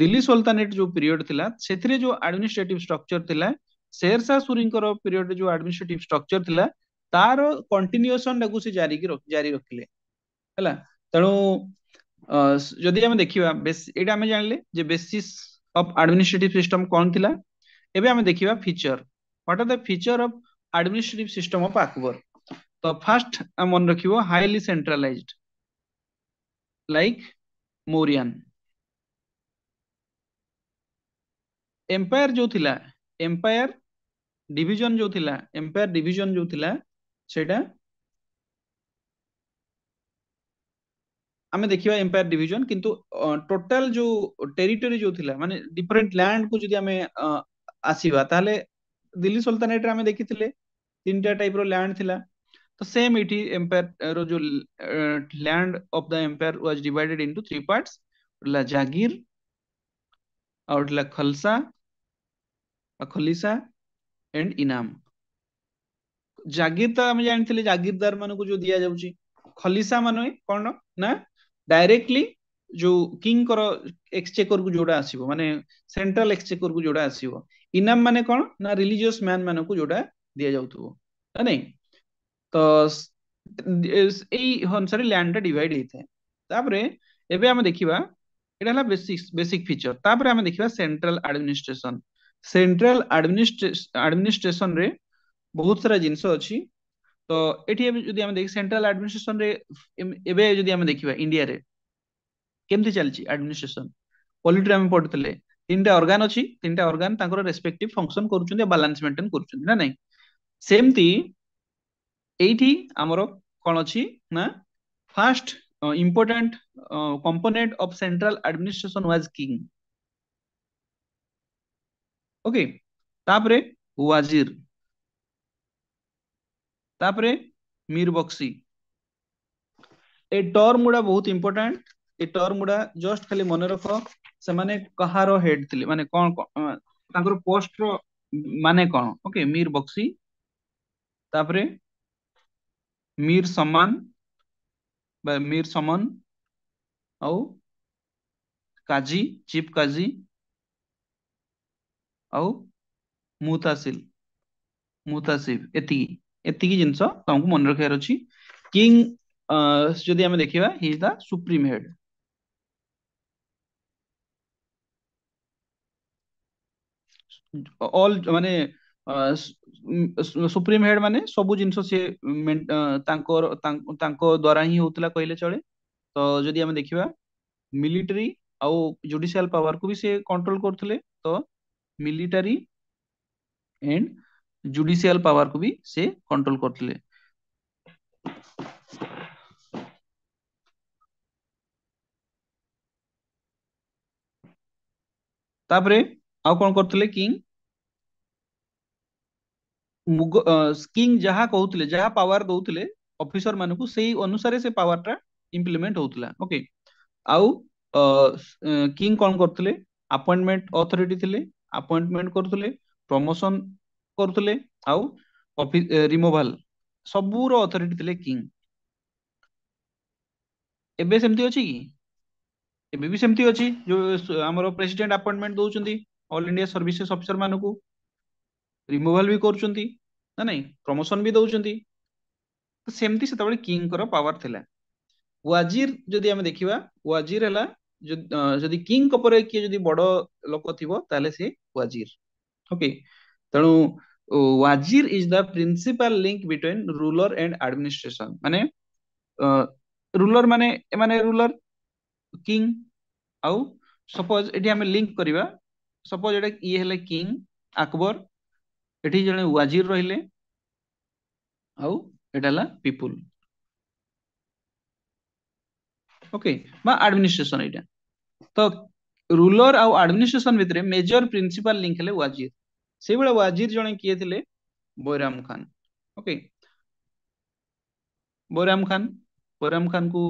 ଦିଲ୍ଲୀ ସୁଲତାନେଟ ଯୋଉ ପିରିୟଡ ଥିଲା ସେଥିରେ ଯୋଉ ଆଡମିନିଷ୍ଟ୍ରେଟିଭ ଷ୍ଟ୍ରକ୍ଚର ଥିଲା ଶେର ଶାହ ସୁରୀଙ୍କର ପିରିୟଡରେ ଯୋଉ ଆଡମିନିଷ୍ଟ୍ରେଟିଭ ଷ୍ଟ୍ରକ୍ଚର ଥିଲା ତାର କଣ୍ଟିନ୍ୟୁଏସନ ଟାକୁ ସେ ଜାରି ଜାରି ରଖିଲେ ହେଲା ତେଣୁ ଯଦି ଆମେ ଦେଖିବା ଏଇଟା ଆମେ ଜାଣିଲେ ଯେ ବେସିସ୍ ଅଫ୍ ଆଡମିନିଷ୍ଟ୍ରେଟିଭ ସିଷ୍ଟମ କ'ଣ ଥିଲା ଏବେ ଆମେ ଦେଖିବା feature what are the feature of administrative system of Akbar ତ ଫାର୍ଷ୍ଟ ଆମେ ମନେ ରଖିବ highly centralised like Mauryan empire ଯୋଉ ଥିଲା ଏମ୍ପାୟାର ଡିଭିଜନ ଯୋଉ ଥିଲା ଏମ୍ପାୟାର ଡିଭିଜନ ଯୋଉ ଥିଲା ସେଇଟା आम देखा एम्पायर डिजन कि टोटाल जो टेरीटोरी जो थी मानते डिफरेन्ट लैंड को आसवा दिल्ली सुलतानेट देखी तीन टा टाइप रैंड था तो सेम इटी एम्पायर रो जो land of the empire was divided into three parts ला जागीर और ला खलसा खलिसा एंड इनाम जागीर तो आम जानते जागीरदार मान को जो दिया जाऊँगी खलिसा मान कौन ना डायरेक्टली जो किंग कर एक्सचेकर को जोड़ा आसीबो माने सेंट्रल एक्सचेकर को जोड़ा आसीबो इनाम माने कोन ना रिलीजियस मैन मान को जोड़ा दिया जाउतबो है नै तो ए हन सॉरी लैंड डिवाइड हेते तापरे एबे हम देखिबा एटा हला बेसिक बेसिक फीचर तापरे हम देखिबा सेंट्रल एडमिनिस्ट्रेशन सेंट्रल एडमिनिस्ट्रेशन रे बहुत सारा जिंस अछि ତ ଏଠି ଏବେ ଯଦି ଆମେ ଦେଖି ସେଣ୍ଟ୍ରାଲ ଆଡମିନିଷ୍ଟ୍ରେସନରେ ଏବେ ଯଦି ଆମେ ଦେଖିବା ଇଣ୍ଡିଆରେ କେମିତି ଚାଲିଛି ଆଡମିନିଷ୍ଟ୍ରେସନ ପଲିଟିରେ ଆମେ ପଢୁଥିଲେ ତିନିଟା ଅର୍ଗାନ ଅଛି ତିନିଟା ଅର୍ଗାନ ତାଙ୍କର ରେସ୍ପେକ୍ଟିଭ ଫଙ୍କସନ କରୁଛନ୍ତି ବାଲାନ୍ସ ମେଣ୍ଟେନ କରୁଛନ୍ତି ନା ନାଇଁ ସେମିତି ଏଇଠି ଆମର କ'ଣ ଅଛି ନା first important component of central administration was king okay ତାପରେ ୱାଜିର तापरे मीर बक्सी ए टर्म गुडा बहुत इंपोर्टेंट ए टर्म गुडा जस्ट खाली मन रख से माने कहारो हेड थिले माने कोन तांकर पोस्ट रो माने कोन ओके मीर बक्सी तापरे मीर समान बा मीर समान औ काजी चिप काजी औ मुतासिल मुतासिब एती ଏତିକି ଜିନିଷ ତମକୁ ମନେ ରଖିବାର ଅଛି କିଙ୍ଗ ଯଦି ଆମେ ଦେଖିବା he is the supreme head all ମାନେ ସୁପ୍ରିମ ହେଡ୍ ମାନେ ସବୁ ଜିନିଷ ସିଏ ତାଙ୍କ ତାଙ୍କ ଦ୍ୱାରା ହିଁ ହଉଥିଲା କହିଲେ ଚଳେ ତ ଯଦି ଆମେ ଦେଖିବା ମିଲିଟାରୀ ଆଉ ଜୁଡିସିଆଲ ପାୱାରକୁ ବି ସେ କଣ୍ଟ୍ରୋଲ କରୁଥିଲେ ତ ମିଲିଟାରୀ ଏଣ୍ଡ जुडिशियल पावर को भी से कंट्रोल करते तापरे आउ कौन करते किंग किंग जहा कहते जहा पावर दौले अफिसर मान से अनुसार से पावर टा इम्प्लीमेंट होता ओके आउ किंग कौन करते अपॉइंटमेंट अथॉरिटी थे अपॉइंटमेंट करते प्रमोशन करूले आफि रिमोवाल सबूर अथरीटी थे किंग अच्छी कि एबि सेमती जो आम president appointment India services officer मान को रिमोवाल भी करें प्रमोशन भी दौर तो सेमती से किंग पावर थी वाजीर जदि आम देखा वाजीर है जदि किंग बड़ लोक थी तेल से वाजीर ओके तेणु wazir is the principal link between ruler and administration মানে রুলার মানে মানে রুলার কিং ଆଉ ସପୋଜ ଏଠି ଆମେ ଲିଙ୍କ କରିବା ସପୋଜ ଏଟା ଇଏ ହେଲେ କିଙ୍ଗ ଆକବର ଏଠି ଜଣେ ୱାଜିର ରହିଲେ ଆଉ ଏଟା ହେଲା ପିପୁଲ ଓକେ ବା ଆଡମିନିଷ୍ଟ୍ରେସନ ଏଇଟା ତ ରୁଲର ଆଉ ଆଡମିନିଷ୍ଟ୍ରେସନ ଭିତରେ ମେଜର ପ୍ରିନ୍ସିପାଲ ଲିଙ୍କ ହେଲେ ୱାଜିର से वजीर जन किए थे बैराम खान ओके बैराम खान बैराम खान को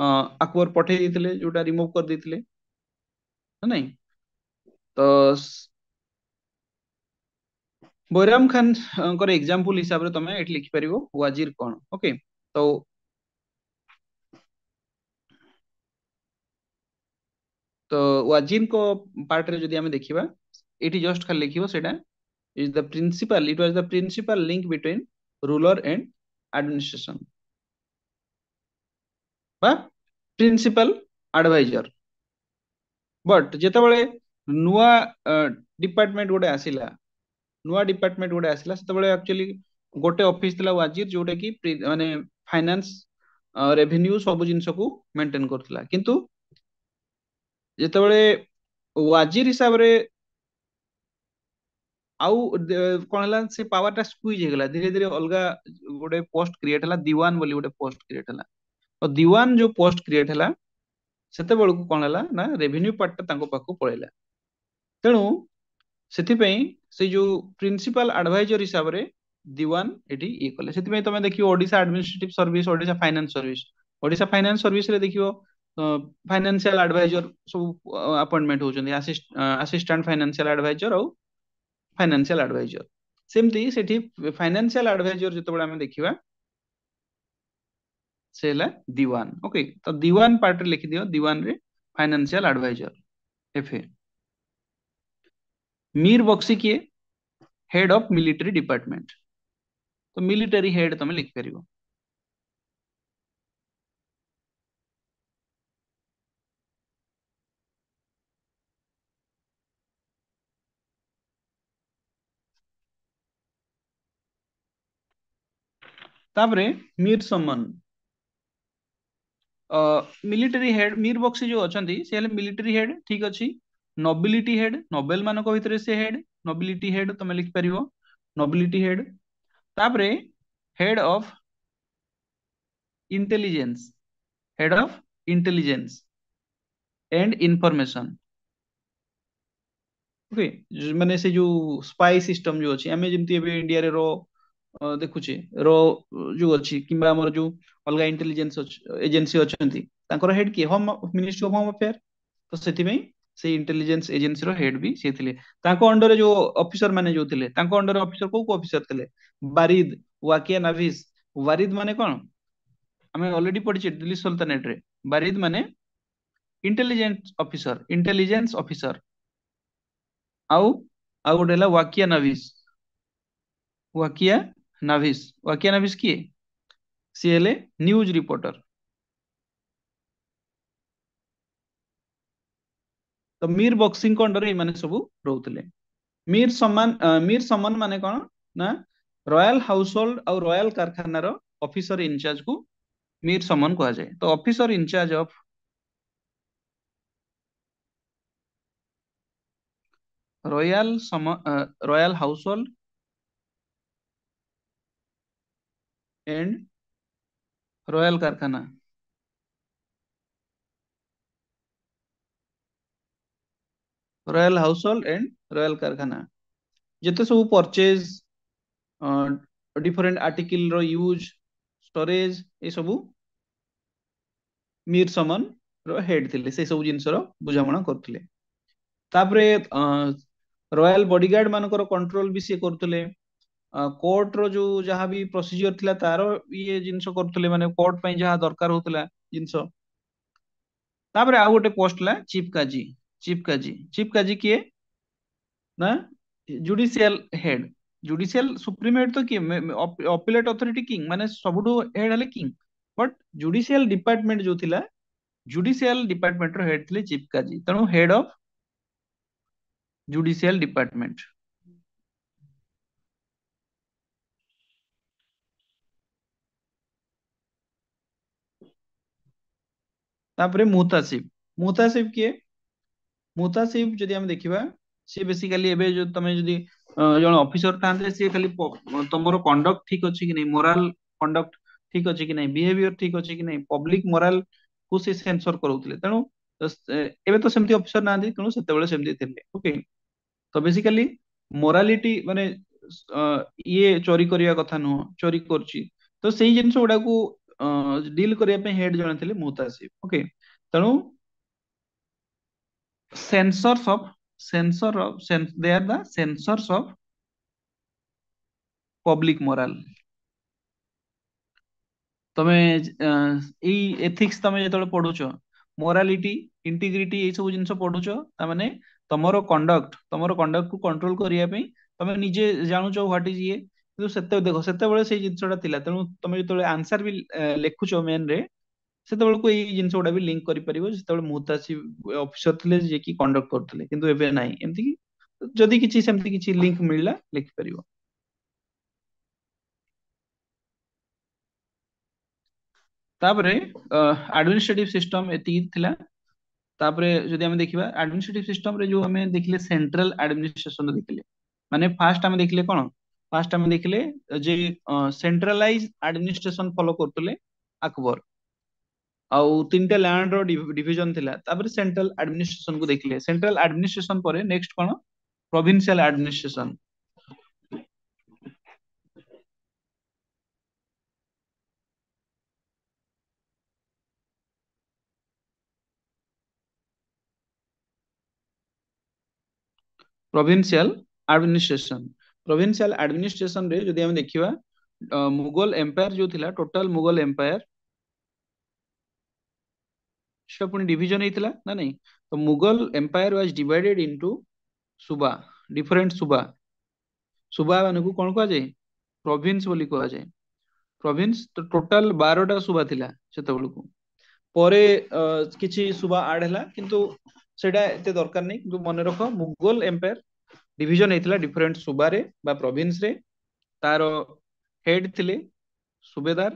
आकबर पठे जो रिमुव कर देते तो बैराम खान एग्जांपल हिसाब से तुम ये लिखिपर वजीर कौन ओके तो तो वजीर को पार्ट रे जो देखा एटी जस्ट खाली लिखिबो सेटा is the principal it was the principal link between ruler and administration बा प्रिंसिपल एडवाइजर बट जेतेबेले नुवा डिपार्टमेंट गोडे आसीला नुवा डिपार्टमेंट गोडे आसीला सेतेबेले एक्चुअली गोटे ऑफिस थला वाजिर जोटे की माने फाइनेंस रेवेन्यू सब जिनस को मेंटेन करथला किंतु जेतेबेले वाजिर हिसाब रे आउ कौन है से पावर टा स्क्वीज हो धीरे धीरे अलग गोटे पोस्ट क्रिएट है दिवान बोली गोटे पोस्ट क्रिएट है और दिवान जो पोस्ट क्रिएट है सेत बेलू कौन है ना रेभिन्यू पार्टा पाक पड़ेगा तेणु से जो प्रिंसिपल आडभाइजर हिसाब से दिवान से तुम देखा आडमिनिस्ट्रेट सर्विस ओडा फाइनान्स सर्विस ओडा फाइनान्स सर्विस देख फाइनान्सी आडभाइजर सब आपइमेंट होसीस्टाट फाइनान्सी आडभाइजर ଫାଇନାନ୍ସିଆଲ ଆଡଭାଇଜର ସେମିତି ସେଠି ଫାଇନାନ୍ସିଆଲ ଆଡଭାଇଜର ଯେତେବେଳେ ଆମେ ଦେଖିବା ସେ ହେଲା ଦିୱାନ ଓକେ ତ ଦିୱାନ ପାର୍ଟରେ ଲେଖିଦିଅ ଦିୱାନରେ ଫାଇନାନ୍ସିଆଲ ଆଡଭାଇଜର ଏଫ୍ଏ मीर बक्सी किए हेड ऑफ मिलिटरी डिपार्टमेंट तो मिलिटरी हेड तुम लिखिपर तापरे मीर सम्मान मिलिटरी हेड मीर बक्सी जो अच्छा से मिलिटरी हेड ठीक अच्छे नोबिलिटी हेड नोबेल मान भर से हेड नोबिलिटी हेड तुम लिख पार नोबिलिटी हेड तापरे head of intelligence head of intelligence and information okay मैंने जो स्पाई सिस्टम जो अच्छे इंडिया रो ଦେଖୁଛେ ର ଯୋଉ ଅଛି କିମ୍ବା ଆମର ଯୋଉ ଅଲଗା ଇଣ୍ଟେଲିଜେନ୍ସ ଏଜେନ୍ସି ଅଛନ୍ତି ତାଙ୍କର ହେଡ୍ କିଏ home ministry of home affair ତ ସେଥିପାଇଁ ସେଇ ଇଣ୍ଟେଲିଜେନ୍ସ ଏଜେନ୍ସିର ହେଡ୍ ବି ସେ ଥିଲେ ତାଙ୍କ ଅଣ୍ଡରରେ ଯୋଉ ଅଫିସର ମାନେ ଯୋଉ ଥିଲେ ତାଙ୍କ ଅଣ୍ଡରରେ ଅଫିସର କୋଉ କୋଉ ଅଫିସର ଥିଲେ ବାରିଦ ୱାକିଆ ନାଭିସ ବାରିଦ ମାନେ କଣ ଆମେ ଅଲରେଡି ପଢିଛେ ଦିଲ୍ଲୀ ସୁଲତାନେଟରେ ବାରିଦ ମାନେ ଇଣ୍ଟେଲିଜେନ୍ସ ଅଫିସର ଇଣ୍ଟେଲିଜେନ୍ସ ଅଫିସର ଆଉ ଆଉ ଗୋଟେ ହେଲା ୱାକିଆ ନାଭିସ ୱାକିଆ नाभिस वाकिया नाभिस किए सी एल ए न्यूज रिपोर्टर तो मीर बक्सी अंडर ये सब रोते मीर सम्मान मीर सम्मान माने कौन ना रॉयल हाउसहोल्ड और रॉयल कारखाना रो ऑफिसर इनचार्ज को मीर सम्मान कह जाए तो officer in charge of royal royal household and royal karkhana royal household and royal karkhana ଯେତେ ସବୁ ପରଚେଜ୍ ଡିଫରେଣ୍ଟ ଆର୍ଟିକିଲର ୟୁଜ୍ ଷ୍ଟୋରେଜ୍ ଏସବୁ ମିର୍ ସମନର ହେଡ୍ ଥିଲେ ସେ ସବୁ ଜିନିଷର ବୁଝାମଣା କରୁଥିଲେ ତାପରେ ରୟାଲ ବଡିଗାର୍ଡ ମାନଙ୍କର କଣ୍ଟ୍ରୋଲ ବି ସିଏ କରୁଥିଲେ कोर्ट रो जो जहा भी प्रोसीजर थिला तारो ये जिंस करथले दरकार होतला जिंस गोटे पोस्ट ला chief qazi chief qazi chief qazi किए ना judicial head judicial supreme head तो किए अपीलेट अथॉरिटी किंग माने सबडो हेड हले किंग बट जुडिशियल डिपार्टमेंट जो थिला जुडिशियल डिपार्टमेंट रेड हेड थिले चीफ काजी तनो हेड ऑफ जुडिशियल डिपार्टमेंट तापरे मुतासिब मुतासिब किए मुतासिब जदि हम देखिबा से बेसिकली एबे जो तमे जदि जण ऑफिसर थांदे से खाली तमरो कंडक्ट ठीक अछि कि नै मोरल कंडक्ट ठीक अछि कि नै बिहेवियर ठीक अछि कि नै पब्लिक मोरल को से सेंसर करौतले तनो एबे तो सेमती ऑफिसर नांदे कनो सेते बेले सेमती थिले ओके तो बेसिकली मोरालिटी माने ये चोरी करिया कथा नो चोरी करछि तो सेही जनसो उडा को ଡିଲ୍ କରିବା ପାଇଁ ହେଡ୍ ଜଣେ ଥିଲେ ମୁତାସିଫ ଓକେ ତେଣୁ sensors of sensor of sense they are the sensors of public moral ତମେ ଏଇ ଏଥିକ୍ସ ତମେ ଯେତେବେଳେ ପଢୁଛ ମୋରାଲିଟି ଇଣ୍ଟିଗ୍ରିଟି ଏଇ ସବୁ ଜିନିଷ ପଢୁଛ ତାମାନେ ତମର କଣ୍ଡକ୍ଟ ତମର କଣ୍ଡକ୍ଟକୁ କଣ୍ଟ୍ରୋଲ କରିବା ପାଇଁ ତମେ ନିଜେ ଜାଣୁଛ ହ୍ୱାଟ ଇଜ ଇଏ କିନ୍ତୁ ସେତେ ଦେଖ ସେତେବେଳେ ସେଇ ଜିନିଷଟା ଥିଲା ତେଣୁ ତମେ ଯେତେବେଳେ ଆନ୍ସର ବି ଲେଖୁଛ ମେନ୍ ରେ ସେତେବେଳକୁ ଏଇ ଜିନିଷ ଗୁଡା ବି ଲିଙ୍କ କରିପାରିବ ସେତେବେଳେ ମୁହତାସି ଅଫିସର ଥିଲେ ଯିଏକି କଣ୍ଡକ୍ଟ କରୁଥିଲେ କିନ୍ତୁ ଏବେ ନାହିଁ ଏମିତି କି ଯଦି କିଛି ସେମିତି କିଛି ଲିଙ୍କ ମିଳିଲା ଲେଖିପାରିବ ତାପରେ ଆଡମିନିଷ୍ଟ୍ରେଟିଭ ସିଷ୍ଟମ ଏତିକି ଥିଲା ତାପରେ ଯଦି ଆମେ ଦେଖିବା ଆଡମିନିଷ୍ଟ୍ରେଟିଭ ସିଷ୍ଟମରେ ଯୋଉ ଆମେ ଦେଖିଲେ ସେଣ୍ଟ୍ରାଲ ଆଡମିନିଷ୍ଟ୍ରେସନ ଦେଖିଲେ ମାନେ ଫାର୍ଷ୍ଟ ଆମେ ଦେଖିଲେ କ'ଣ ফার্স্ট ଆମେ ଦେଖିଲେ ଯେ ସେଣ୍ଟ୍ରାଲାଇଜ ଆଡମିନିଷ୍ଟ୍ରେସନ ଫଲୋ କରୁଥିଲେ ଆକବର ଆଉ ତିନିଟା ଲ୍ୟାଣ୍ଡର ଡିଭିଜନ ଥିଲା ତାପରେ ସେଣ୍ଟ୍ରାଲ ଆଡମିନିଷ୍ଟ୍ରେସନ କୁ ଦେଖିଲେ ସେଣ୍ଟ୍ରାଲ ଆଡମିନିଷ୍ଟ୍ରେସନ ପରେ ନେକ୍ସଟ କଣ provincial administration provincial administration provincial provincial রে যদি আমি দেখিবা মুগল এম্পায়ার যে থিলা টোটাল মুগল এম্পায়ার সে পুনি ডিভিজন হয়েছিল না নাই তো Mughal empire was divided into suba different suba suba মানুষ কোণ কুযায়ে প্রভিন্স বলি বলে কুযায়ে প্রভিন্স তো টোটাল বারোটা সুবা লা সেতবেলকু পরে কিছু সুবা আড হলা কিন্তু সেটা এতে দরকার নেই কিন্তু মনে রখ মুগল এম্পায়ার ଡିଭିଜନ ହେଇଥିଲା ଡିଫରେଣ୍ଟ ସୁବାରେ ବା ପ୍ରଭିନ୍ସରେ ତାର ହେଡ୍ ଥିଲେ ସୁବେଦାର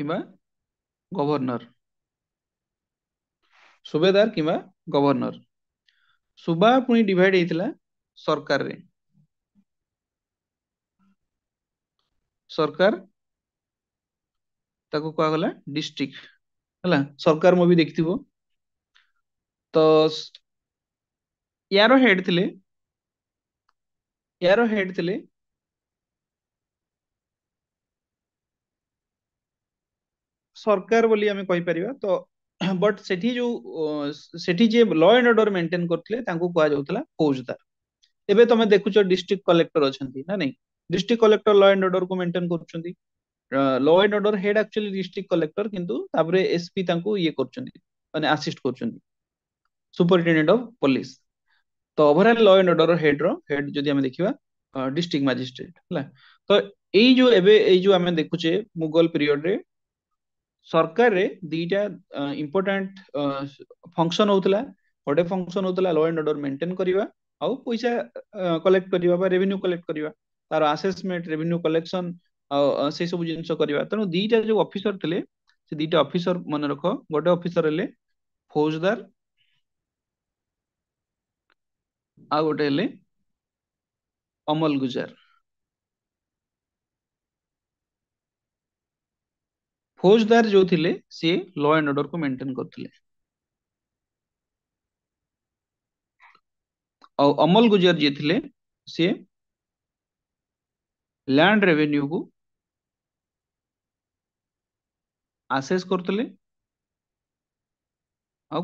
କିମ୍ବା ଗଭର୍ଣ୍ଣର ସୁବେଦାର କିମ୍ବା ଗଭର୍ଣ୍ଣର ସୁବା ପୁଣି ଡିଭାଇଡ ହେଇଥିଲା ସରକାରରେ ସରକାର ତାକୁ କୁହାଗଲା ଡିଷ୍ଟ୍ରିକ୍ଟ ହେଲା ସରକାର ମୁଁ ବି ଦେଖିଥିବ ତ यारो हेड थिले यारो हेड थिले सरकार बोली हमें कोई परिवार तो बट सेठी जो सेठी जे लॉ एंड ऑर्डर मेंटेन कर थिले तांगु को फौजदार एबे तो मैं देखू डिस्ट्रिक्ट कलेक्टर अछंती ना नहीं district collector law and order को मेंटेन कर law and order head actually district collector किंतु तापरे एसपी तांगु ये कर माने असिस्ट कर सुपरिटेंडेंट ऑफ पुलिस ତ ଓଭରଅଲ୍ ଲ ଆଣ୍ଡ ଅର୍ଡର ହେଡ୍ର ହେଡ୍ ଯଦି ଆମେ ଦେଖିବା ଡିଷ୍ଟ୍ରିକ୍ଟ ମାଜିଷ୍ଟ୍ରେଟ ହେଲା ତ ଏଇ ଯୋଉ ଏବେ ଏଇ ଯୋଉ ଆମେ ଦେଖୁଛେ ମୁଗଲ ପିରିୟଡରେ ସରକାରରେ ଦୁଇଟା ଇମ୍ପୋର୍ଟାଣ୍ଟ ଫଙ୍କସନ୍ ହଉଥିଲା ଗୋଟେ ଫଙ୍କସନ୍ ହଉଥିଲା ଲ ଆଣ୍ଡ ଅର୍ଡର ମେଣ୍ଟେନ୍ କରିବା ଆଉ ପଇସା କଲେକ୍ଟ କରିବା ବା ରେଭିନ୍ୟୁ କଲେକ୍ଟ କରିବା ତାର ଆସେସମେଣ୍ଟ ରେଭିନ୍ୟୁ କଲେକ୍ସନ୍ ଆଉ ସେସବୁ ଜିନିଷ କରିବା ତେଣୁ ଦୁଇଟା ଯୋଉ ଅଫିସର ଥିଲେ ସେ ଦୁଇଟା ଅଫିସର ମନେ ରଖ ଗୋଟେ ଅଫିସର ହେଲେ ଫୌଜଦାର आ गोटे अमल गुजर फौजदार जो थे सी ल एंड अर्डर को मेंटेन करते अमल गुजर जी थे सी लैंड रेवेन्यू को आसेस करते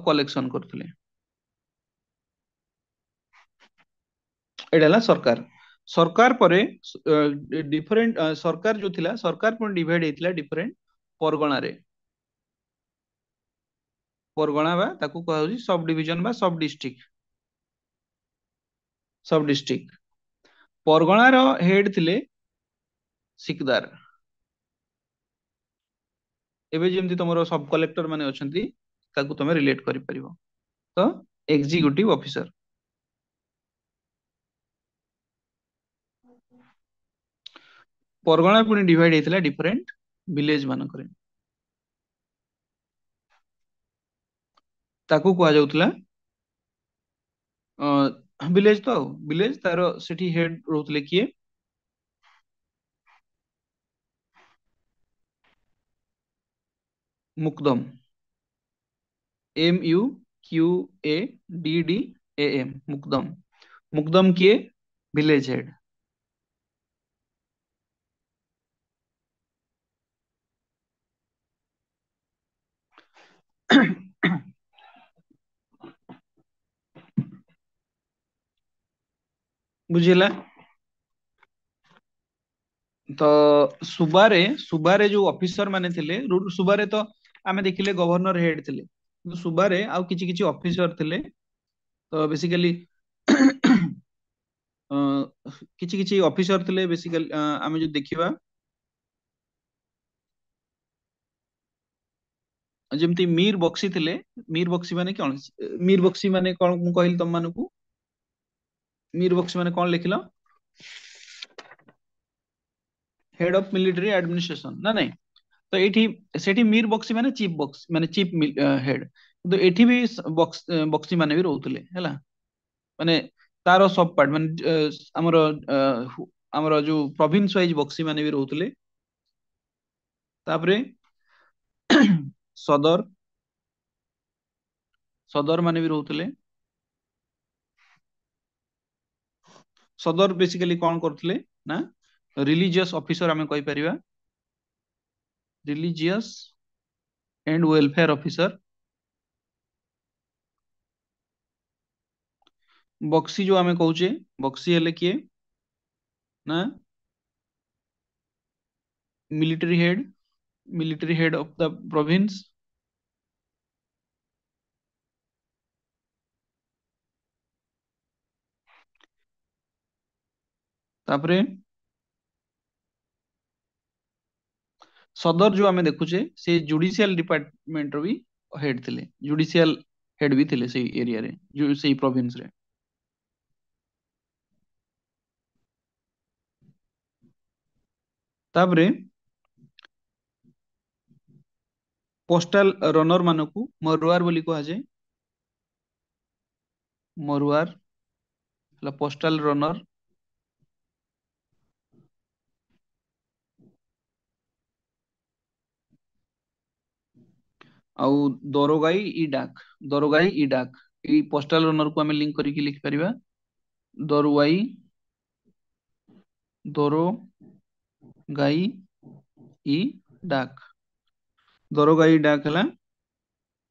कलेक्शन करते एडला सरकार सरकार परे डिफरेंट सरकार जो थिला सरकार पण डिवाइड हेतिला डिफरेंट परगणा रे परगणा बा ताकू कहो जी सब डिवीजन बा सब डिस्ट्रिक्ट सब डिस्ट्रिक्ट परगणा रो हेड थिले सिकदार एबे जेमति तमरो सब कलेक्टर माने अछंती ताकू तमे रिलेट करि परिबो तो एग्जीक्यूटिव ऑफिसर परगणा पुणी डिवाइड होता डिफरेन्ट भिलेज मानक ताकू तो विलेज तार सेठी हेड रोले किए मुकदम M U Q A D D M मुकदम मुकदम किए विलेज हेड बुझल तो सुबारे सुबारे जो अफिसर मान सुबारे तो आम देखिले गवर्नर हेड थे तो सुबारे आउ कि किसी थे तो बेसिकली किसी किसी अफिसर थे बेसिकली आम जो देखा ଯେମିତି ମୀର ବକ୍ସି ଥିଲେ ମୀର ବକ୍ସି ମାନେ କଣ ମୀର ବକ୍ସି ମାନେ କଣ ମୁଁ କହିଲି ତମ ମାନଙ୍କୁ ମୀର ବକ୍ସି ମାନେ କଣ ଲେଖିଲ ହେଡ୍ ଅଫ ମିଲିଟାରୀ ଆଡମିନିଷ୍ଟ୍ରେସନ ନା ନାଇଁ ତ ଏଇଠି ସେଠି ମୀର ବକ୍ସି ମାନେ ଚିଫ ବକ୍ସ ମାନେ ଚିଫ ହେଡ୍ କିନ୍ତୁ ଏଠି ବି ବକ୍ସି ମାନେ ବି ରହୁଥିଲେ ହେଲା ମାନେ ତାର ସବ୍ ପାର୍ଟ ମାନେ ଆମର ଆମର ଯୋଉ ପ୍ରୋଭିନ୍ସ ୱାଇଜ ବକ୍ସି ମାନେ ବି ରହୁଥିଲେ ତାପରେ सदर सदर मान भी रोते सदर बेसिकली कौन कर रिलीजियस ऑफिसर हमें कही पार रिलीजियस एंड वेलफेयर ऑफिसर बक्सी जो हमें कहचे बक्सी हेले किए ना military head military head of the province तापरे सदर जो आम देखुचे से जुडिशियल डिपार्टमेंट भी हेड थे जुडिशियल हेड भी थे से एरिया रे जो से प्रोविंस रे तापरे ପୋଷ୍ଟାଲ ରନର ମାନଙ୍କୁ ମରୁଆର ବୋଲି କୁହାଯାଏ ମରୁଆର ହେଲା ପୋଷ୍ଟାଲ ରନର ଆଉ ଦରୋଗାଇ ଇ ଡାକ ଦରୋଗାଇ ଇ ଡାକ ଏଇ ପୋଷ୍ଟାଲ ରନରକୁ ଆମେ ଲିଙ୍କ କରିକି ଲେଖିପାରିବା ଦରୁଆଇ ଦରୋ ଗାଇ ଇ ଡାକ दरगा डाक है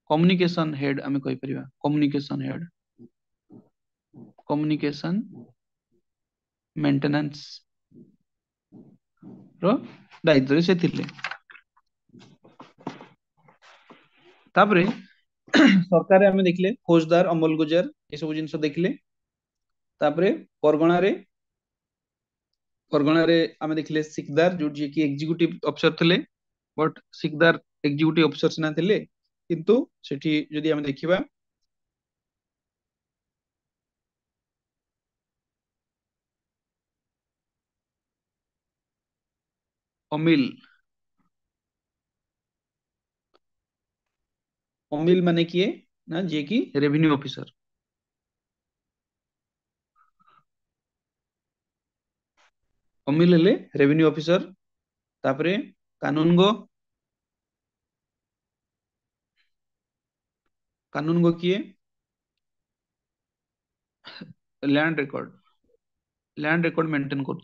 कम्युनिकेशन हेड आम कहीपर कम्युनिकेशन हेड कम्युनिकेशन मेंटेनेंस रो दायित्व से तापरे सरकार आम देखले फौजदार अमल गुजार ये सब जिन देखले तापरे परगणारे परगणारे आम देखले सिकदार जो कि एक्जिक्यूटिव अफिसर थे बट सिकदार एक्जिक्यूटिव ऑफिसर सिना थिले किंतु अमिल अमिल माने किए ना जे की रेवेन्यू ऑफिसर अमिल रेवेन्यू ऑफिसर तापरे कानून को कानून को किए land record land record maintain कर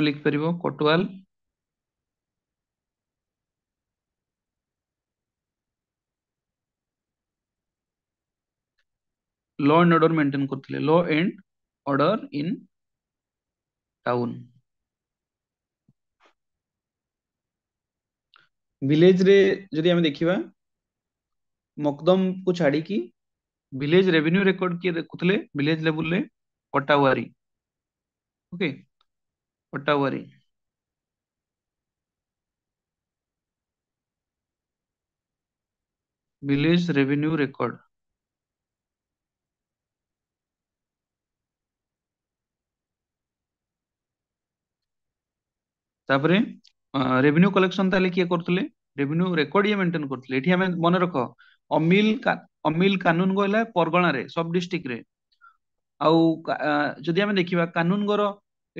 लिख पार कटुआल लो एंड अर्डर मेन्टेन कर law and order in town village रे जदि हम देखिबा मकदम को छाड़ी की विलेज रेवेन्यू रिकॉर्ड के देखुथले विलेज लेवल ले पटावारी ओके पटावारी विलेज रेवेन्यू रिकॉर्ड ତାପରେ ରେଭିନ୍ୟୁ କଲେକ୍ସନ ତାହେଲେ କିଏ କରୁଥିଲେ ରେଭିନ୍ୟୁ ରେକର୍ଡ ଇଏ ମେଣ୍ଟେନ୍ କରୁଥିଲେ ଏଠି ଆମେ ମନେ ରଖ ଅମିଲ ଅମିଲ କାନୁନ କହିଲା ପରଗଣାରେ ସବ୍ ଡିଷ୍ଟ୍ରିକ୍ଟରେ ଆଉ ଯଦି ଆମେ ଦେଖିବା କାନୁନଙ୍କର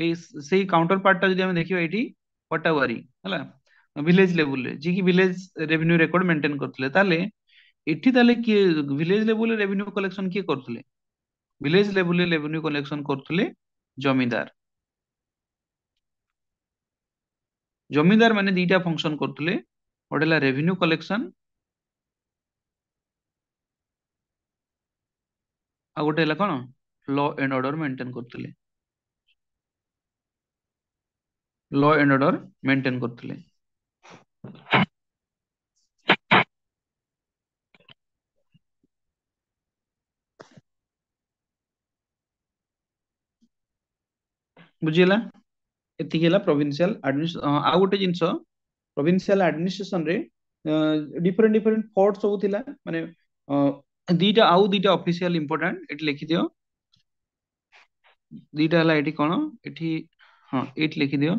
ଏଇ ସେଇ କାଉଣ୍ଟର ପାର୍ଟଟା ଯଦି ଆମେ ଦେଖିବା ଏଇଠି ପଟାୱାରୀ ହେଲା ଭିଲେଜ ଲେବୁଲରେ ଯିଏକି ଭିଲେଜ ରେଭିନ୍ୟୁ ରେକର୍ଡ ମେଣ୍ଟେନ୍ କରୁଥିଲେ ତାହେଲେ ଏଠି ତାହେଲେ କିଏ ଭିଲେଜ ଲେବୁଲରେ ରେଭିନ୍ୟୁ କଲେକ୍ସନ କିଏ କରୁଥିଲେ ଭିଲେଜ ଲେବୁଲରେ ରେଭିନ୍ୟୁ କଲେକ୍ସନ କରୁଥିଲେ ଜମିଦାର জমিদার মানে দুইটা ফংশন করুলে গোটে হল রেভিনিউ কলেকশন ଆଉ ଗୋଟେ ହେଲା କ'ଣ ଲ ଆଣ୍ଡ ଅର୍ଡର ମେଣ୍ଟେନ କରୁଥିଲେ ଲ ଆଣ୍ଡ ଅର୍ଡର ମେଣ୍ଟେନ କରୁଥିଲେ ବୁଝିହେଲା ଏତିକି ହେଲା ପ୍ରୋଭିନ୍ସିଆଲ ଆଉ ଗୋଟେ ଜିନିଷ ପ୍ରୋଭିନ୍ସିଆଲ ଆଡମିନିଷ୍ଟ୍ରେସନରେ ଡିଫରେଣ୍ଟ ଡିଫରେଣ୍ଟ ଫର୍ଟ ସବୁ ଥିଲା ମାନେ ଦୁଇଟା ଆଉ ଦୁଇଟା ଅଫିସିଆଲ ଇମ୍ପୋର୍ଟାଣ୍ଟ ଏଠି ଲେଖିଦିଅ ଦୁଇଟା ହେଲା ଏଠି କ'ଣ ଏଠି ହଁ ଏଇଠି ଲେଖିଦିଅ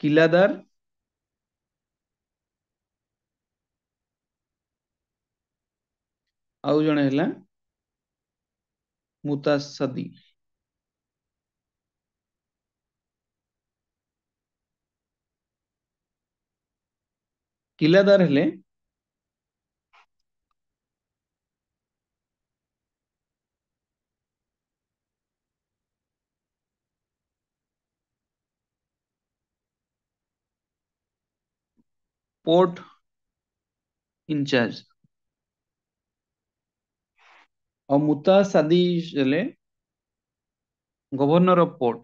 किलादार आउ जड़े है मुतसदी किलादार हेले port in charge or Muta Sadijale, governor of port.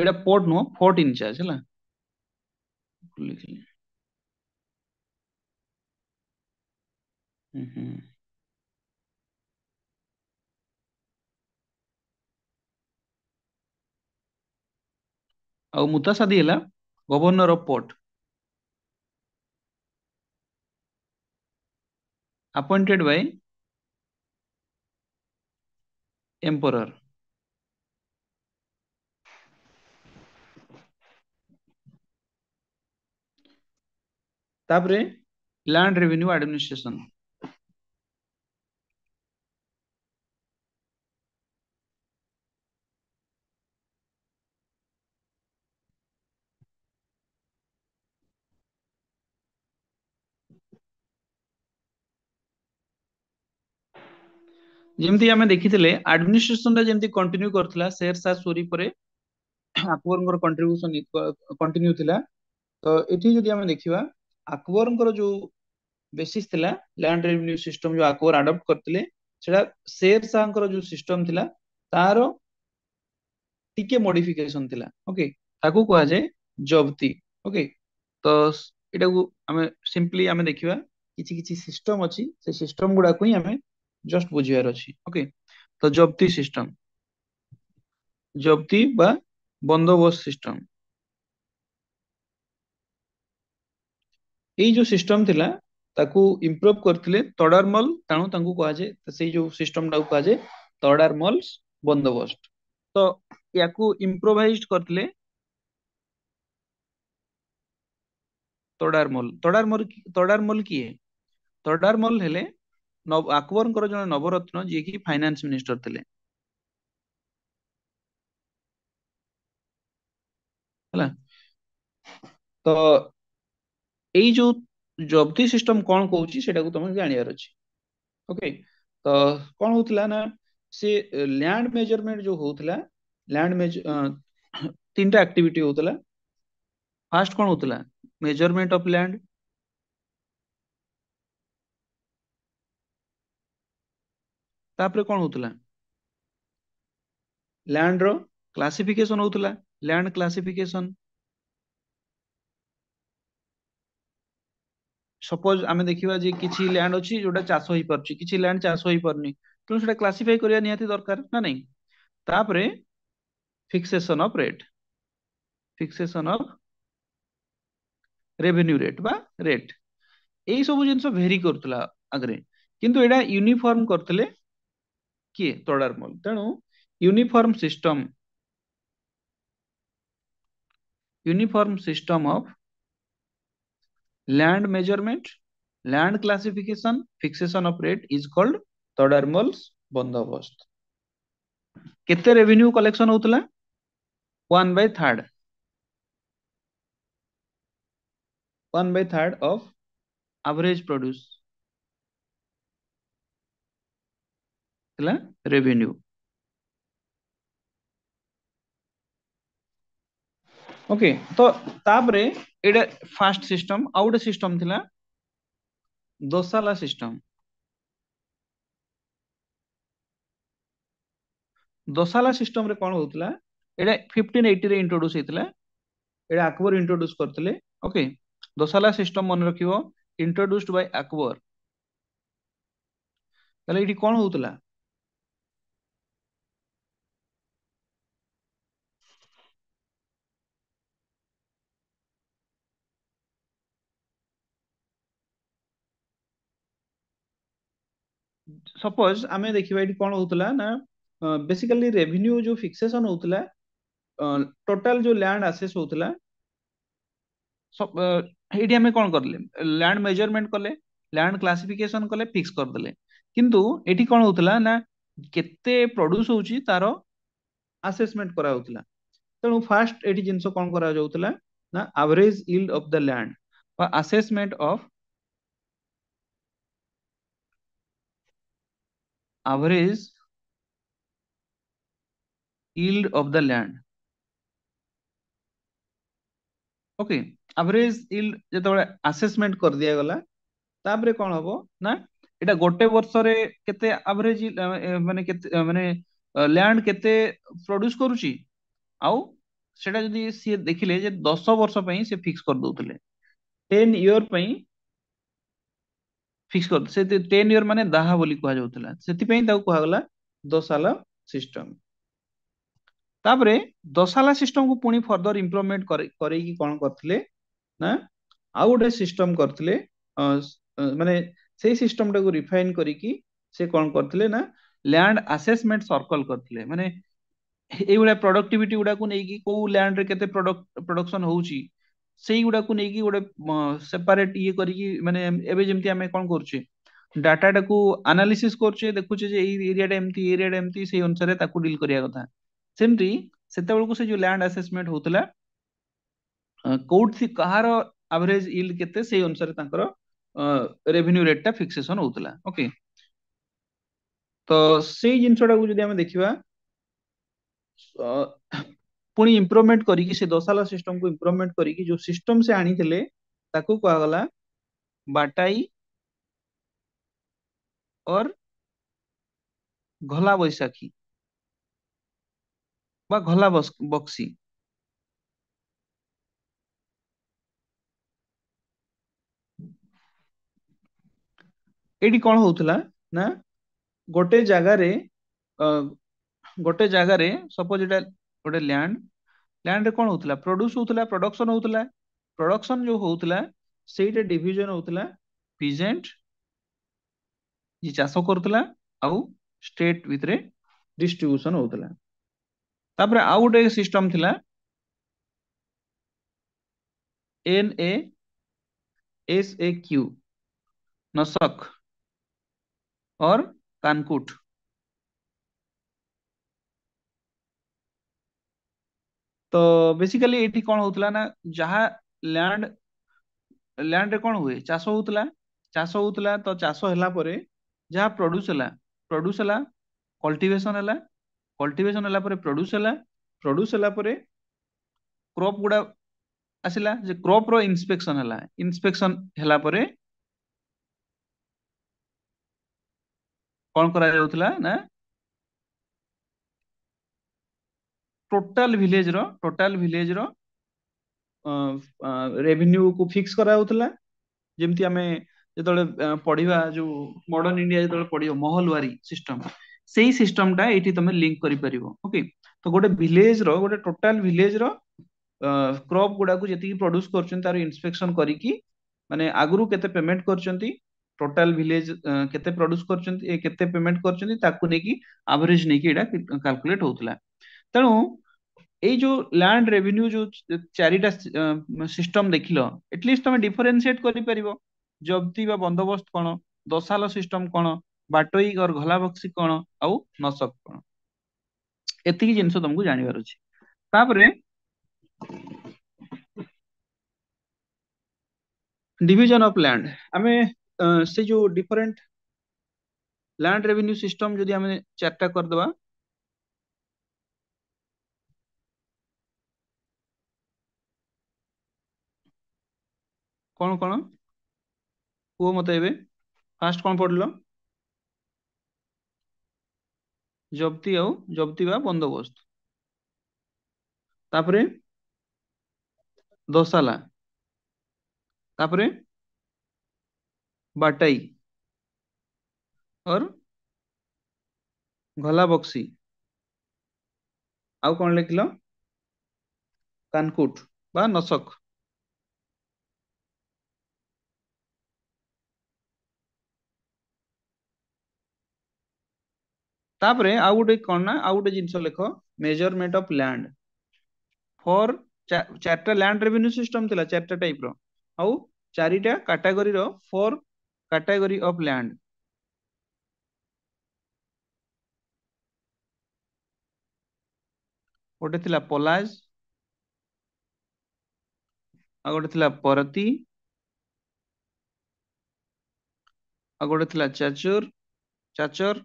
এটা পোর্ট নো ফোর্ট ইনচার্জ হ্যাঁ লিখলি হুম ଆଉ ମୁତାସାଦୀ ହେଲା governor of port appointed by emperor तापरे लैंड रेवेन्यू एडमिनिस्ट्रेशन ଯେମିତି ଆମେ ଦେଖିଥିଲେ ଆଡମିନିଷ୍ଟ୍ରେସନଟା ଯେମିତି କଣ୍ଟିନ୍ୟୁ କରୁଥିଲା ସେର ସା ସୋରି ପରେ ଆକବରଙ୍କର କଣ୍ଟ୍ରିବ୍ୟୁସନ କଣ୍ଟିନ୍ୟୁ ଥିଲା ତ ଏଠି ଯଦି ଆମେ ଦେଖିବା ଆକବରଙ୍କର ଯୋଉ ବେସିସ ଥିଲା ଲ୍ୟାଣ୍ଡ ରେଭିନ୍ୟୁ ସିଷ୍ଟମ ଯୋଉ ଆକବର ଆଡପ୍ଟ କରିଥିଲେ ସେଟା ସେର ଶାଙ୍କର ଯୋଉ ସିଷ୍ଟମ ଥିଲା ତାର ଟିକେ ମଡିଫିକେସନ ଥିଲା ଓକେ ତାକୁ କୁହାଯାଏ ଜବତି ଓକେ ତ ଏଇଟାକୁ ଆମେ ସିମ୍ପଲି ଆମେ ଦେଖିବା କିଛି କିଛି ସିଷ୍ଟମ ଅଛି ସେ ସିଷ୍ଟମ ଗୁଡାକୁ ହିଁ ଆମେ জাস্ট বুঝিবার অছি ওকে তো জব্তি সিস্টম জব্তি বা বন্দোবস্ত সিস্টম এই যে সিস্টম ଥିଲା ତାକୁ ଇମ୍ପ୍ରୁଭ କରିଥିଲେ ତଡାରମଲ ତେଣୁ ତାଙ୍କୁ କୁହାଯାଏ ସେଇ ଯୋଉ ସିଷ୍ଟମଟାକୁ କୁହାଯାଏ ତଡାରମଲସ ବନ୍ଦୋବସ୍ତ ତ ୟାକୁ ଇମ୍ପ୍ରୋଭାଇଜ କରିଥିଲେ ତଡାରମଲ ତଡାରମଲ ତଡାରମଲ କିଏ ତଡାରମଲ ହେଲେ ଆକବରଙ୍କର ଜଣେ ନବରତ୍ନ ଯିଏକି ଫାଇନାନ୍ସ ମିନିଷ୍ଟର ଥିଲେ ହେଲା ତ ଏଇ ଯୋଉ ଜବ୍ଦି ସିଷ୍ଟମ କଣ କହୁଛି ସେଟାକୁ ତମକୁ ଜାଣିବାର ଅଛି ଓକେ ତ କଣ ହଉଥିଲା ନା ସେ ଲ୍ୟାଣ୍ଡ ମେଜରମେଣ୍ଟ ଯୋଉ ହଉଥିଲା ଲ୍ୟାଣ୍ଡ ମେଜ ତିନିଟା ଆକ୍ଟିଭିଟି ହଉଥିଲା ଫାର୍ଷ୍ଟ କଣ ହଉଥିଲା ମେଜରମେଣ୍ଟ ଅଫ ଲ୍ୟାଣ୍ଡ ତାପରେ କ'ଣ ହଉଥିଲା ଲ୍ୟାଣ୍ଡର କ୍ଲାସିଫିକେସନ ହଉଥିଲା ଲ୍ୟାଣ୍ଡ କ୍ଲାସିଫିକେସନ ସପୋଜ ଆମେ ଦେଖିବା ଯେ କିଛି ଲ୍ୟାଣ୍ଡ ଅଛି ଯୋଉଟା ଚାଷ ହେଇପାରୁଛି କିଛି ଲ୍ୟାଣ୍ଡ ଚାଷ ହେଇପାରୁନି ତେଣୁ ସେଟା କ୍ଲାସିଫାଇ କରିବା ନିହାତି ଦରକାର ନା ନାଇଁ ତାପରେ fixation of rate fixation of revenue rate ବା ରେଟ୍ ଏଇ ସବୁ ଜିନିଷ ଭେରି କରୁଥିଲା ଆଗରେ କିନ୍ତୁ ଏଇଟା ୟୁନିଫର୍ମ କରିଥିଲେ କିଏ ତୋଡାରମଲ ତେଣୁ uniform system uniform system of land measurement land classification fixation of rate is called Todarmal's bandobast କେତେ ରେଭିନ୍ୟୁ କଲେକ୍ସନ ହଉଥିଲା one by third one by third of average produce ହେଲା ରେଭିନ୍ୟୁ ଓକେ ତ ତାପରେ ଏଇଟା ଫାଷ୍ଟ ସିଷ୍ଟମ ଆଉ ଗୋଟେ ସିଷ୍ଟମ ଥିଲା ଦୋସାଲା ସିଷ୍ଟମ ଦୋସାଲା ସିଷ୍ଟମରେ କ'ଣ ହଉଥିଲା ଏଇଟା ଫିଫ୍ଟିନ୍ ଏଇଟିରେ ଇଣ୍ଟ୍ରୋଡ୍ୟୁସ୍ ହେଇଥିଲା ଏଇଟା ଆକବର ଇଣ୍ଟ୍ରୋଡ୍ୟୁସ୍ କରିଥିଲେ ଓକେ ଦୋସାଲା ସିଷ୍ଟମ ମନେ ରଖିବ ଇଣ୍ଟ୍ରୋଡ୍ୟୁସ୍ଡ ବାଇ ଆକବର ତାହେଲେ ଏଇଠି କ'ଣ ହଉଥିଲା ସପୋଜ ଆମେ ଦେଖିବା ଏଠି କ'ଣ ହଉଥିଲା ନା ବେସିକାଲି ରେଭିନ୍ୟୁ ଯୋଉ ଫିକ୍ସେସନ ହଉଥିଲା ଟୋଟାଲ ଯୋଉ ଲ୍ୟାଣ୍ଡ ଆସେସ୍ ହଉଥିଲା ଏଇଠି ଆମେ କ'ଣ କରିଲେ ଲ୍ୟାଣ୍ଡ ମେଜରମେଣ୍ଟ କଲେ ଲ୍ୟାଣ୍ଡ କ୍ଲାସିଫିକେସନ କଲେ ଫିକ୍ସ କରିଦେଲେ କିନ୍ତୁ ଏଠି କ'ଣ ହଉଥିଲା ନା କେତେ ପ୍ରଡ୍ୟୁସ ହଉଛି ତାର ଆସେସମେଣ୍ଟ କରାହଉଥିଲା ତେଣୁ ଫାର୍ଷ୍ଟ ଏଠି ଜିନିଷ କ'ଣ କରାଯାଉଥିଲା ନା average yield of the land ବା assessment of average yield of the land okay average yield ଯେତେବେଳେ ଆସେସମେଣ୍ଟ କରିଦିଆଗଲା ତାପରେ କ'ଣ ହବ ନା ଏଇଟା ଗୋଟେ ବର୍ଷରେ କେତେ ଆଭରେଜ ମାନେ କେତେ ମାନେ ଲ୍ୟାଣ୍ଡ କେତେ ପ୍ରଡ୍ୟୁସ୍ କରୁଛି ଆଉ ସେଟା ଯଦି ସିଏ ଦେଖିଲେ ଯେ ଦଶ ବର୍ଷ ପାଇଁ ସେ ଫିକ୍ସ କରିଦେଉଥିଲେ ଟେନ୍ ଇୟର ପାଇଁ ଫିକ୍ସ କରି ସେ ଟେନ୍ ଇୟର ମାନେ ଦାହା ବୋଲି କୁହାଯାଉଥିଲା ସେଥିପାଇଁ ତାକୁ କୁହାଗଲା ଦଶାଲା ସିଷ୍ଟମ ତାପରେ ଦଶାଲା ସିଷ୍ଟମକୁ ପୁଣି ଫର୍ଦର ଇମ୍ପ୍ଲିମେଣ୍ଟ କରେଇକି କ'ଣ କରିଥିଲେ ନା ଆଉ ଗୋଟେ ସିଷ୍ଟମ କରିଥିଲେ ମାନେ ସେଇ ସିଷ୍ଟମଟାକୁ ରିଫାଇନ୍ କରିକି ସେ କ'ଣ କରିଥିଲେ ନା ଲ୍ୟାଣ୍ଡ ଆସେସମେଣ୍ଟ ସର୍କଲ କରିଥିଲେ ମାନେ ଏଇଭଳିଆ ପ୍ରଡକ୍ଟିଭିଟି ଗୁଡାକୁ ନେଇକି କୋଉ ଲ୍ୟାଣ୍ଡରେ କେତେ ପ୍ରଡକ୍ସନ ହଉଛି ସେଇଗୁଡାକୁ ନେଇକି ଗୋଟେ ସେପାରେଟ ଇଏ କରିକି ମାନେ ଏବେ ଯେମିତି ଆମେ କଣ କରୁଛେ ଡାଟାଟାକୁ ଆନାଲିସିସ୍ କରୁଛେ ଦେଖୁଛେ ଯେ ଏଇ ଏରିଆଟା ଏମିତି ଏରିଆଟା ଏମିତି ସେଇ ଅନୁସାରେ ତାକୁ ଡିଲ୍ କରିବା କଥା ସେମିତି ସେତେବେଳକୁ ସେ ଯୋଉ ଲ୍ୟାଣ୍ଡ ଆସେସମେଣ୍ଟ ହଉଥିଲା କୋଉଠି କାହାର ଆଭରେଜ ଇଲ୍ଡ କେତେ ସେଇ ଅନୁସାରେ ତାଙ୍କର ରେଭିନ୍ୟୁ ରେଟଟା ଫିକ୍ସେସନ ହଉଥିଲା ଓକେ ତ ସେଇ ଜିନିଷଟାକୁ ଯଦି ଆମେ ଦେଖିବା ପୁଣି ଇମ୍ପ୍ରୁଭମେଣ୍ଟ କରିକି ସେ ଦଶାଲା ସିଷ୍ଟମକୁ ଇମ୍ପ୍ରୁଭମେଣ୍ଟ କରିକି ଯୋଉ ସିଷ୍ଟମ ସେ ଆଣିଥିଲେ ତାକୁ କୁହାଗଲା ବାଟାଇ ଅର୍ ଘଲା ବୈଶାଖୀ বা ঘলা বক্সি ଏଇଠି କଣ ହଉଥିଲା ନା ଗୋଟେ ଜାଗାରେ ଗୋଟେ ଜାଗାରେ ସପୋଜ ଏଇଟା गोटे लैंड लैंड कौन होता प्रड्यूस होता प्रडक्शन होता प्रडक्शन जो होता से डिजन होता पिजेट जी चाष कर स्टेट भितर डिस्ट्रीब्यूशन होता तापर आउ गोटे सिस्टम थी N A S A Q नसक और कानकुट ତ ବେସିକାଲି ଏଠି କଣ ହଉଥିଲା ନା ଯାହା ଲ୍ୟାଣ୍ଡ ଲ୍ୟାଣ୍ଡରେ କଣ ହୁଏ ଚାଷ ହଉଥିଲା ଚାଷ ହଉଥିଲା ତ ଚାଷ ହେଲା ପରେ ଯାହା ପ୍ରଡ୍ୟୁସ୍ ହେଲା ପ୍ରଡ୍ୟୁସ୍ ହେଲା କଲ୍ଟିଭେସନ ହେଲା କଲ୍ଟିଭେସନ ହେଲା ପରେ ପ୍ରଡ୍ୟୁସ ହେଲା ପ୍ରଡ୍ୟୁସ ହେଲା ପରେ କ୍ରପ୍ ଗୁଡ଼ା ଆସିଲା ଯେ ର ଇନ୍ସପେକ୍ସନ ହେଲା ଇନ୍ସପେକ୍ସନ ହେଲା ପରେ କଣ କରାଯାଉଥିଲା ନା टोटल भिलेज रो टोटल विलेज रो रेवेन्यू को फिक्स करा कराउला जमती आम जो पढ़ा जो मॉडर्न इंडिया जो पढ़ महलवारी सिस्टम से सिस्टम टा ये तुम लिंक कर तो गोटे भिलेज रोटे टोटाल भिलेज रप गुडा जी प्रड्यूस कर इन्स्पेक्शन करी मानते आगुरी के पेमेंट कर टोटाल भिलेज के प्रड्यूस करते पेमेंट करके आवरेज नहीं कि यहाँ काल्कुलेट होता तेणु ଏଇ ଯୋଉ ଲ୍ୟାଣ୍ଡ ରେଭିନ୍ୟୁ ଯୋଉ ଚାରିଟା ସିଷ୍ଟମ ଦେଖିଲ ଏଟଲିଷ୍ଟ ତମେ ଡିଫରେନ୍ସିଏଟ କରିପାରିବ ଜବତି ବା ବନ୍ଦୋବସ୍ତ କ'ଣ ଦଶାଲ ସିଷ୍ଟମ କ'ଣ ବାଟୋଇ ଘଲାବକ୍ସି କ'ଣ ଆଉ ନସକ କ'ଣ ଏତିକି ଜିନିଷ ତମକୁ ଜାଣିବାର ଅଛି ତାପରେ ଡିଭିଜନ ଅଫ ଲ୍ୟାଣ୍ଡ ଆମେ ସେ ଯୋଉ ଡିଫରେଣ୍ଟ ଲ୍ୟାଣ୍ଡ ରେଭିନ୍ୟୁ ସିଷ୍ଟମ ଯଦି ଆମେ ଚାରିଟା କରିଦେବା କଣ କଣ કુવો ମତେ ଏବେ ଫାଷ୍ଟ କଣ ପଢ଼ିଲ ଜପ୍ତି ଆଉ ଜପ୍ତି ବା ବନ୍ଦୋବସ୍ତ ତାପରେ ଦଶାଲା ତାପରେ ବାଟାଇ ଅର୍ ଘଲା ବକ୍ସି ଆଉ କ'ଣ ଲେଖିଲ କାନକୁଟ ବା ନସକ ତାପରେ ଆଉ ଗୋଟେ କ'ଣ ନା ଆଉ ଗୋଟେ ଜିନିଷ ଲେଖ ମେଜରମେଣ୍ଟ ଅଫ ଲ୍ୟାଣ୍ଡ ଫର ଚାରିଟା ଲ୍ୟାଣ୍ଡ ରେଭିନ୍ୟୁ ସିଷ୍ଟମ ଥିଲା ଚାରିଟା ଟାଇପର ଆଉ ଚାରିଟା କାଟାଗୋରୀର ଫୋର କାଟାଗୋରୀ ଅଫ ଲ୍ୟାଣ୍ଡ ଗୋଟେ ଥିଲା ପଲାଜ ଆଉ ଗୋଟେ ଥିଲା ପରତି ଆଉ ଗୋଟେ ଥିଲା ଚାଚୁର ଚାଚର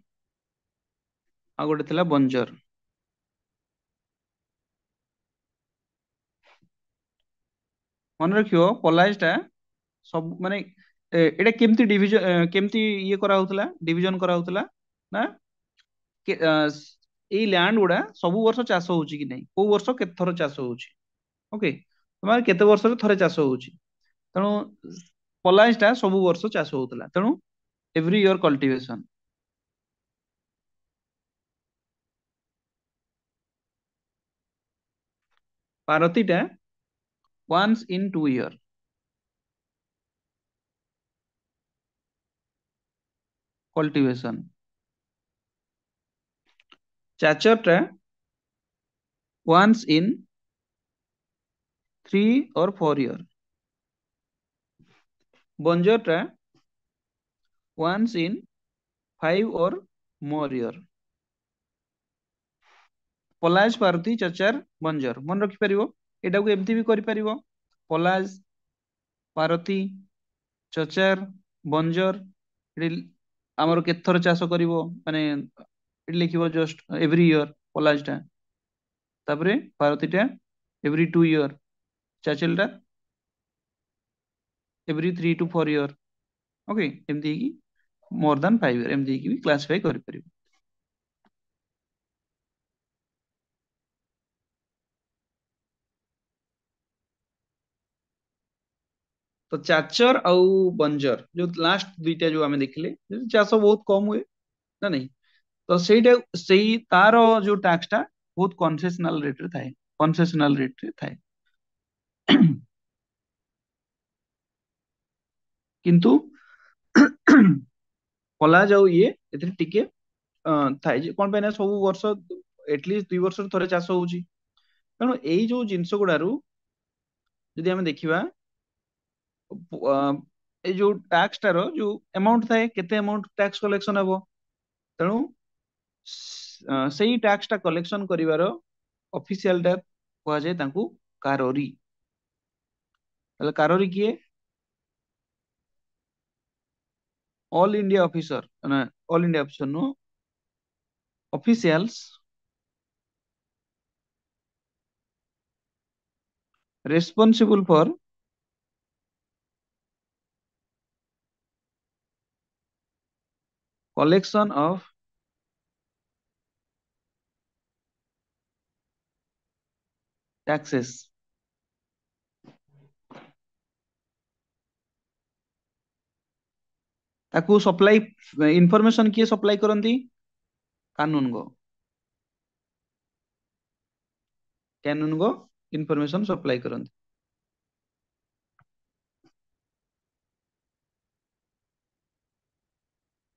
ଆଉ ଗୋଟେ ଥିଲା ବଞ୍ଜର ମନେ ରଖିବ ପଲାଇଜଟା ସବୁ ମାନେ এটা কেমতি ডিভিজন কেমতি ইয়ে করা হউতলা ডিভিজন করা হউতলা না এই ল্যান্ড গুড়া সবু বর্ষ চাষ হଉଛି কি নাই কোউ বর্ষ কেতে থর চাষ হଉଛି ওকে তোমার কেতে বর্ষরে থরে চাষ হଉଛି তেণু পলাইজটা সবু বর্ষ চাষ হউতলা তেণু এভরি ইয়ার কল্টিভেশন পারতিটা once in two year cultivation চাচরটা once in three or four year বঞ্জরটা once in five or more year ପଲାଶ ପାରୁତି ଚଚାର ବଞ୍ଜର ମନେ ରଖିପାରିବ ଏଟାକୁ ଏମିତି ବି କରିପାରିବ ପଲାଶ ପାରତି ଚଚାର ବଞ୍ଜର ଏଠି ଆମର କେତେଥର ଚାଷ କରିବ ମାନେ ଏଠି ଲେଖିବ ଜଷ୍ଟ ଏଭ୍ରି ଇୟର ପଲାଶଟା ତାପରେ ପାରତିଟା ଏଭ୍ରି ଟୁ ଇୟର ଚାଚେଲଟା every three two four year okay ଏମିତି ହେଇକି মোর দ্যান ফাইভ ইয়ার এমডি কি ক্লাসিফাই করে পারিব तो चाचर आउ बंजर जो लास्ट दुईटा जो आम देखिले चाष बहुत कम हुए ना नहीं तो सेटा से तार जो टैक्स टा बहुत कनसेसनाल रेट रे थाए कनसेसनाल रेट रे थाए किंतु कला जाउ ये एथे टिके थाए जे कोन पेना सब वर्ष एटलीस्ट 2 वर्ष थरे चाष होउची कारण एई जो जिंस गुडारु यदि हम देखिबा ଏ ଯୋଉ ଟାକ୍ସ ଟାର ଯୋଉ ଆମାଉଣ୍ଟ ଥାଏ କେତେ ଆମାଉଣ୍ଟ ଟ୍ୟାକ୍ସ କଲେକ୍ସନ୍ ହେବ ତେଣୁ ସେଇ ଟାକ୍ସଟା କଲେକ୍ସନ କରିବାର ଅଫିସିଆଲଟା କୁହାଯାଏ ତାଙ୍କୁ କାରୋରି ତାହେଲେ କାରୋରି କିଏ ଅଲ୍ ଇଣ୍ଡିଆ ଅଫିସର ନା ଅଲ୍ ଇଣ୍ଡିଆ ଅଫିସର ନୁହଁ officials responsible for collection of taxes. ताकु सप्लाई इनफॉरमेशन किए सप्लाई करती कानून को कानून को इनफॉरमेशन सप्लाई करती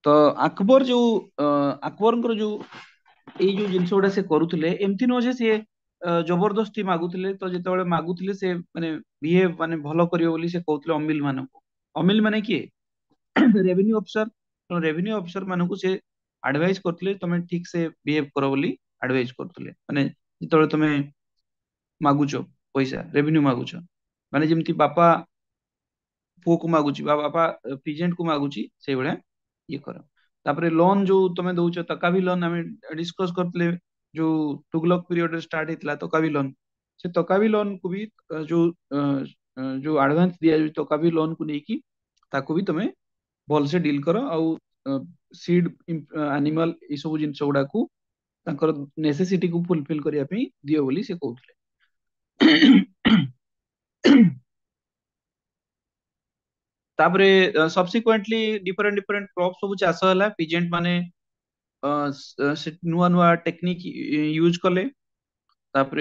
ତ ଆକବର ଯୋଉ ଆକବରଙ୍କର ଯୋଉ ଏଇ ଯୋଉ ଜିନିଷ ଗୁଡା ସେ କରୁଥିଲେ ଏମିତି ନୁହଁ ଯେ ସିଏ ଜବରଦସ୍ତି ମାଗୁଥିଲେ ତ ଯେତେବେଳେ ମାଗୁଥିଲେ ସେ ମାନେ ବିହେଭ ମାନେ ଭଲ କରିବ ବୋଲି ସେ କହୁଥିଲେ ଅମିଲ ମାନଙ୍କୁ ଅମିଲ ମାନେ କିଏ ରେଭିନ୍ୟୁ ଅଫିସର ରେଭିନ୍ୟୁ ଅଫିସର ମାନଙ୍କୁ ସେ ଆଡଭାଇସ କରୁଥିଲେ ତମେ ଠିକ ସେ ବିହେଭ କର ବୋଲି ଆଡଭାଇସ କରୁଥିଲେ ମାନେ ଯେତେବେଳେ ତମେ ମାଗୁଛ ପଇସା ରେଭିନ୍ୟୁ ମାଗୁଛ ମାନେ ଯେମିତି ବାପା ପୁଅକୁ ମାଗୁଛି ବା ବାପା ପିଜେଣ୍ଟକୁ ମାଗୁଛି ସେଇଭଳିଆ ଇଏ କର ତାପରେ ଲୋନ୍ ଯୋଉ ତମେ ଦଉଛ ତକା ବି ଲୋନ୍ ଆମେ ଡିସକସ୍ କରିଥିଲେ ଯୋଉ ଟୁଗଲକ୍ ପିରିୟଡରେ ଷ୍ଟାର୍ଟ ହେଇଥିଲା ତକାବି ଲୋନ୍ ସେ ତକାବି ଲୋନ୍କୁ ବି ଯୋଉ ଯୋଉ ଆଡଭାନ୍ସ ଦିଆଯାଉଛି ତକାବି ଲୋନ୍କୁ ନେଇକି ତାକୁ ବି ତମେ ଭଲସେ ଡିଲ୍ କର ଆଉ ସିଡ୍ ଆନିମାଲ ଏସବୁ ଜିନିଷ ଗୁଡାକୁ ତାଙ୍କର ନେସେସିଟିକୁ ଫୁଲଫିଲ୍ କରିବା ପାଇଁ ଦିଅ ବୋଲି ସେ କହୁଥିଲେ तापरे सब्सिक्वेंटली डिफरेंट डिफरेंट क्रॉप सब चाष होगा पिजेंट मैंने नुआ नुआ टेक्निक यूज कले सब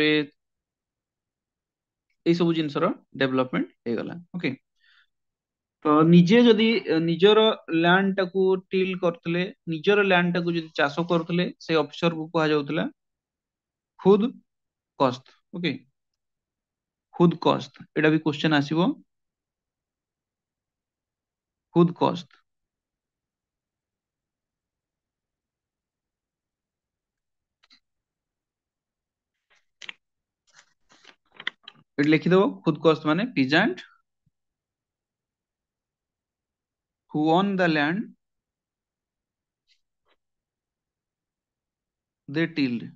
जिन डेवलपमेंट होगा ओके तो निजे जदि निजर लैंड टाक टिल करते निजर लैंड टाक चाष करते कह अफिसर खुद कस्त ओके खुद कस्त यटा भी क्वेश्चन आसो खुद कॉस्ट लिखी दो खुद कॉस्ट माने peasant who on the land they tilled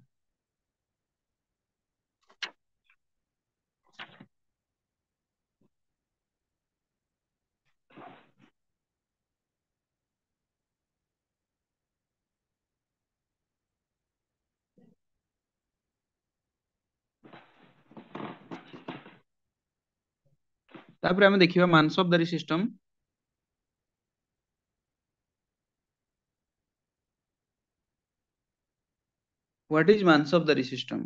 ତାପରେ ଆମେ ଦେଖିବା mansabdari system what is mansabdari system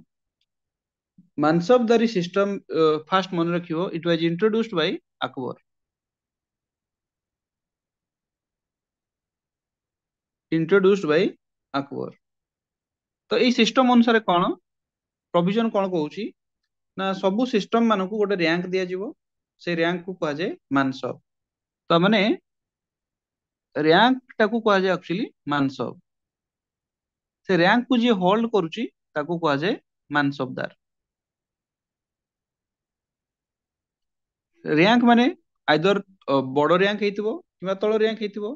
mansabdari system first ମନେ ରଖିବ it was introduced by Akbar introduced by Akbar ତ ଏଇ ସିଷ୍ଟମ ଅନୁସାରେ କ'ଣ ପ୍ରୋଭିଜନ କ'ଣ କହୁଛି ନା ସବୁ ସିଷ୍ଟମ ମାନଙ୍କୁ ଗୋଟେ ରାଙ୍କ ଦିଆଯିବ से रैंक को कहा जाए मानस तो मैंने रैंक टाक एक्चुअली मानसव से रैंक को जी होल्ड करुची मानसबदार रैंक माने आइदर बड़ रैंक हेतबो किबा रैंक हेतबो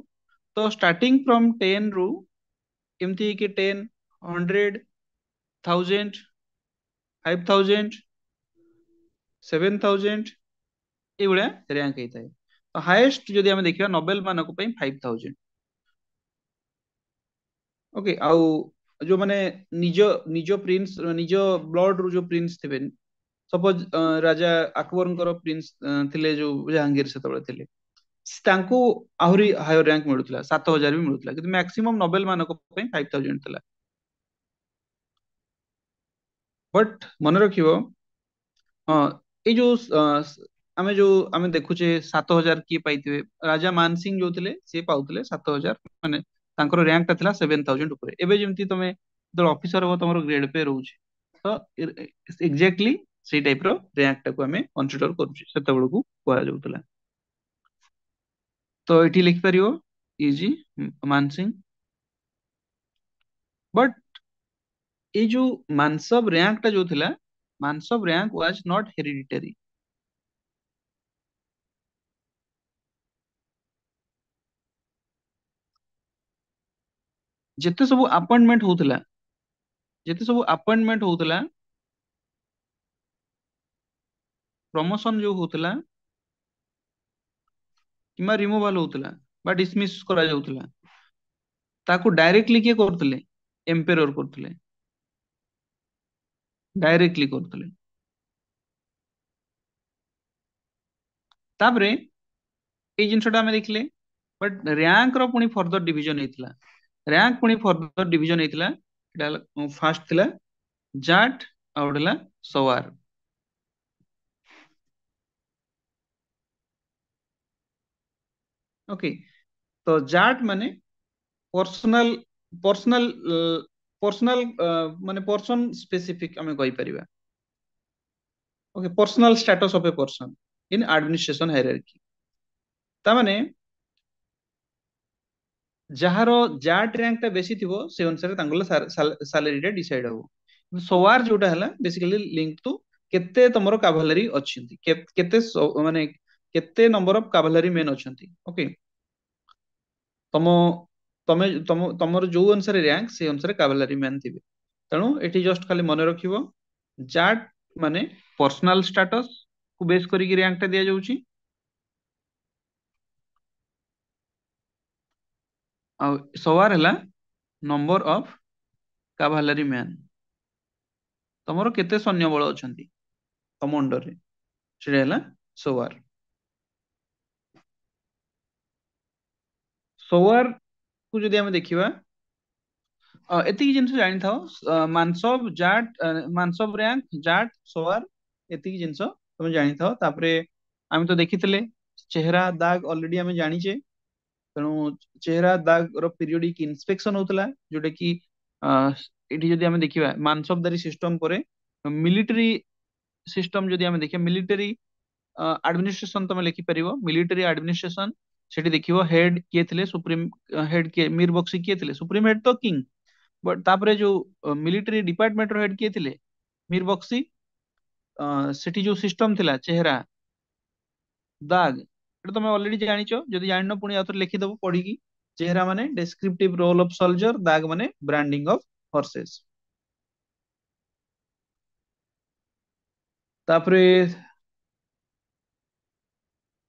तो स्टार्टिंग फ्रम टेन रु किमती के 10 100 1000 5000 7000 रैंक तो हाएस्ट जो देखा नोबेल मान फाइव थाउजेंड ओके आउ जो मैंने निजो निजो प्रिंस निजो ब्लड रु जो प्रिंस थे सपोज राजा अकबर प्रिंस थे जो जहांगीर से थे आहरी हायर रैंक मिलूला सात हजार भी मिलूला कितना मैक्सीम नोबेल मान फाइव थाउजेंड थी बट मन रख हाँ ये जो ଆମେ ଯୋଉ ଆମେ ଦେଖୁଛେ ସାତ ହଜାର କିଏ ପାଇଥିବେ ରାଜା ମାନସିଂ ଯୋଉ ଥିଲେ ସେ ପାଉଥିଲେ ସାତ ହଜାର ମାନେ ତାଙ୍କର ର୍ୟାଙ୍କଟା ଥିଲା ସେଭେନ୍ ଥାଉଜେଣ୍ଡ ଉପରେ ଏବେ ଯେମିତି ତମେ ଯେତେବେଳେ ଅଫିସର ହବ ତମର ଗ୍ରେଡ୍ ପେ ରହୁଛି ତ ଏକ୍ଜାକ୍ଟଲି ସେଇ ଟାଇପ୍ର ର୍ୟାଙ୍କଟାକୁ ଆମେ କନସିଡର କରୁଛେ ସେତେବେଳକୁ କୁହାଯାଉଥିଲା ତ ଏଠି ଲେଖିପାରିବ ଇଜି ମାନସିଂ ବଟ୍ ଏଇ ଯୋଉ ମାନସବ ର୍ୟାଙ୍କଟା ଯୋଉ ଥିଲା mansab rank was not hereditary ଯେତେ ସବୁ ଆପଏଣ୍ଟମେଣ୍ଟ ହଉଥିଲା ଯେତେ ସବୁ ଆପଏଣ୍ଟମେଣ୍ଟ ହଉଥିଲା ପ୍ରମୋସନ ଯୋଉ ହଉଥିଲା କିମ୍ବା ରିମୁଭାଲ ହଉଥିଲା ବା ଡିସମିସ୍ କରାଯାଉଥିଲା ତାକୁ ଡାଇରେକ୍ଟଲି କିଏ କରୁଥିଲେ ଏମ୍ପେରର କରୁଥିଲେ ଡାଇରେକ୍ଟଲି କରୁଥିଲେ ତାପରେ ଏଇ ଜିନିଷଟା ଆମେ ଦେଖିଲେ ବଟ୍ ର୍ୟାଙ୍କର ପୁଣି ଫର୍ଦର ଡିଭିଜନ ହେଇଥିଲା ର୍ୟାଙ୍କ ପୁଣି ଫର୍ଦର ଡିଭିଜନ ହେଇଥିଲା ଏଇଟା ଫାର୍ଷ୍ଟ ଥିଲା ଜାଟ ଆଉ ଗୋଟେ ହେଲା ସୱାର ଓକେ ତ ଜାଟ ମାନେ ପର୍ସନାଲ ପର୍ସନାଲ ପର୍ସନାଲ ମାନେ ପର୍ସନ ସ୍ପେସିଫିକ ଆମେ କହିପାରିବା okay personal status of a person in administration hierarchy ତାମାନେ जहाँ जैट रैंक बेसी थी से अनुसार सालेरी डिइड हे सोआर जोटा है बेसिकली लिंक टू के तुम कावालेरी अच्छा के मान के नंबर अफ कावालेरी मेन अच्छा ओके तुम तुम तुम तुम जो अनुसार रैंक से अनुसार कावालेरी मेन थी तेणु ये जस्ट खाली मन रख जैट मान पर्सनाल स्टाटस को बेस करा दि जाऊँगी सवार है नंबर अफ कालरी मैन तुम सैन्य बल अच्छा तम अंडर से सवार सवार को जो देखा एति जिन जान था मानसव रैंक जाट सवार जिन तुम जान था आम तो देखी चेहरा दाग ऑलरेडी ऑलरेडी जानी तेणु चेहरा दाग रिओडिक इन्सपेक्शन होता जोटा कि देखा मानसबदारी सिस्टम पर मिलिटरी सिस्टम जो देखिए मिलिटरी आडमिनिस्ट्रेसन तुम लिखिपार मिलिटरी आडमिनिस्ट्रेसन से देख हेड किए थे सुप्रीम हेड किए मीर बक्सी किए थे सुप्रीम हेड तो किंग बट जो मिलिटरी डिपार्टमेंट रेड किए थे मीर बक्सी सिटी जो सिस्टम थी चेहरा दाग এটা তুমি ଅଲରେଡି ଜାଣିଛ ଯଦି ଜାଣିନ ପୁଣି ଆଉ ଥରେ ଲେଖିଦେବ ପଢିକି ଚେହେରା ମାନେ ଡେସ୍କ୍ରିପ୍ଟିଭ ରୋଲ୍ ଅଫ୍ ସୋଲଜର ଦାଗ ମାନେ ବ୍ରାଣ୍ଡିଂ ଅଫ୍ ହର୍ସେସ୍ ତାପରେ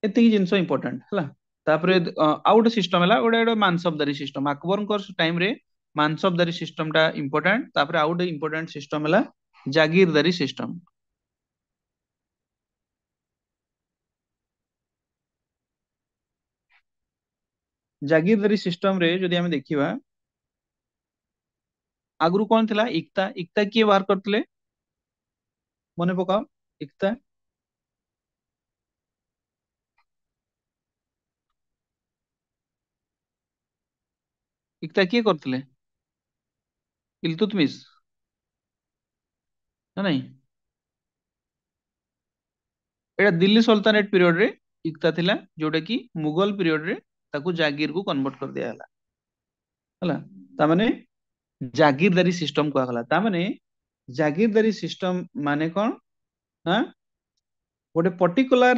ଏତିକି ଜିନିଷ ଇମ୍ପୋର୍ଟାଣ୍ଟ ହେଲା ତାପରେ ଆଉ ଗୋଟେ ସିଷ୍ଟମ ହେଲା ଗୋଟେ ଗୋଟେ ମାନସବଦାରୀ ସିଷ୍ଟମ ଆକବରଙ୍କର ଟାଇମରେ ମାନସବଦାରୀ ସିଷ୍ଟମଟା ଇମ୍ପୋର୍ଟାଣ୍ଟ ତାପରେ ଆଉ ଗୋଟେ ଇମ୍ପୋର୍ଟାଣ୍ଟ ସିଷ୍ଟମ ହେଲା ଜାଗିରଦାରୀ ସିଷ୍ଟମ जगीरदारी सिस्टम रे जदि आमे देखिबा आगरु कोन थिला इक्ता इक्ता किए बार करतले मने पका इक्ता इक्ता के करतले दिल्ली सुल्तानेट पीरियड रे इक्ता थिला जोटा की मुगल पीरियड रे ତାକୁ ଜାଗିରକୁ କନଭର୍ଟ କରିଦିଆ ହେଲା ହେଲା ତାମାନେ ଜାଗିରଦାରୀ ସିଷ୍ଟମ କୁହାଗଲା ତାମାନେ ଜାଗିରଦାରୀ ସିଷ୍ଟମ ମାନେ କ'ଣ ନା ଗୋଟେ ପର୍ଟିକୁଲାର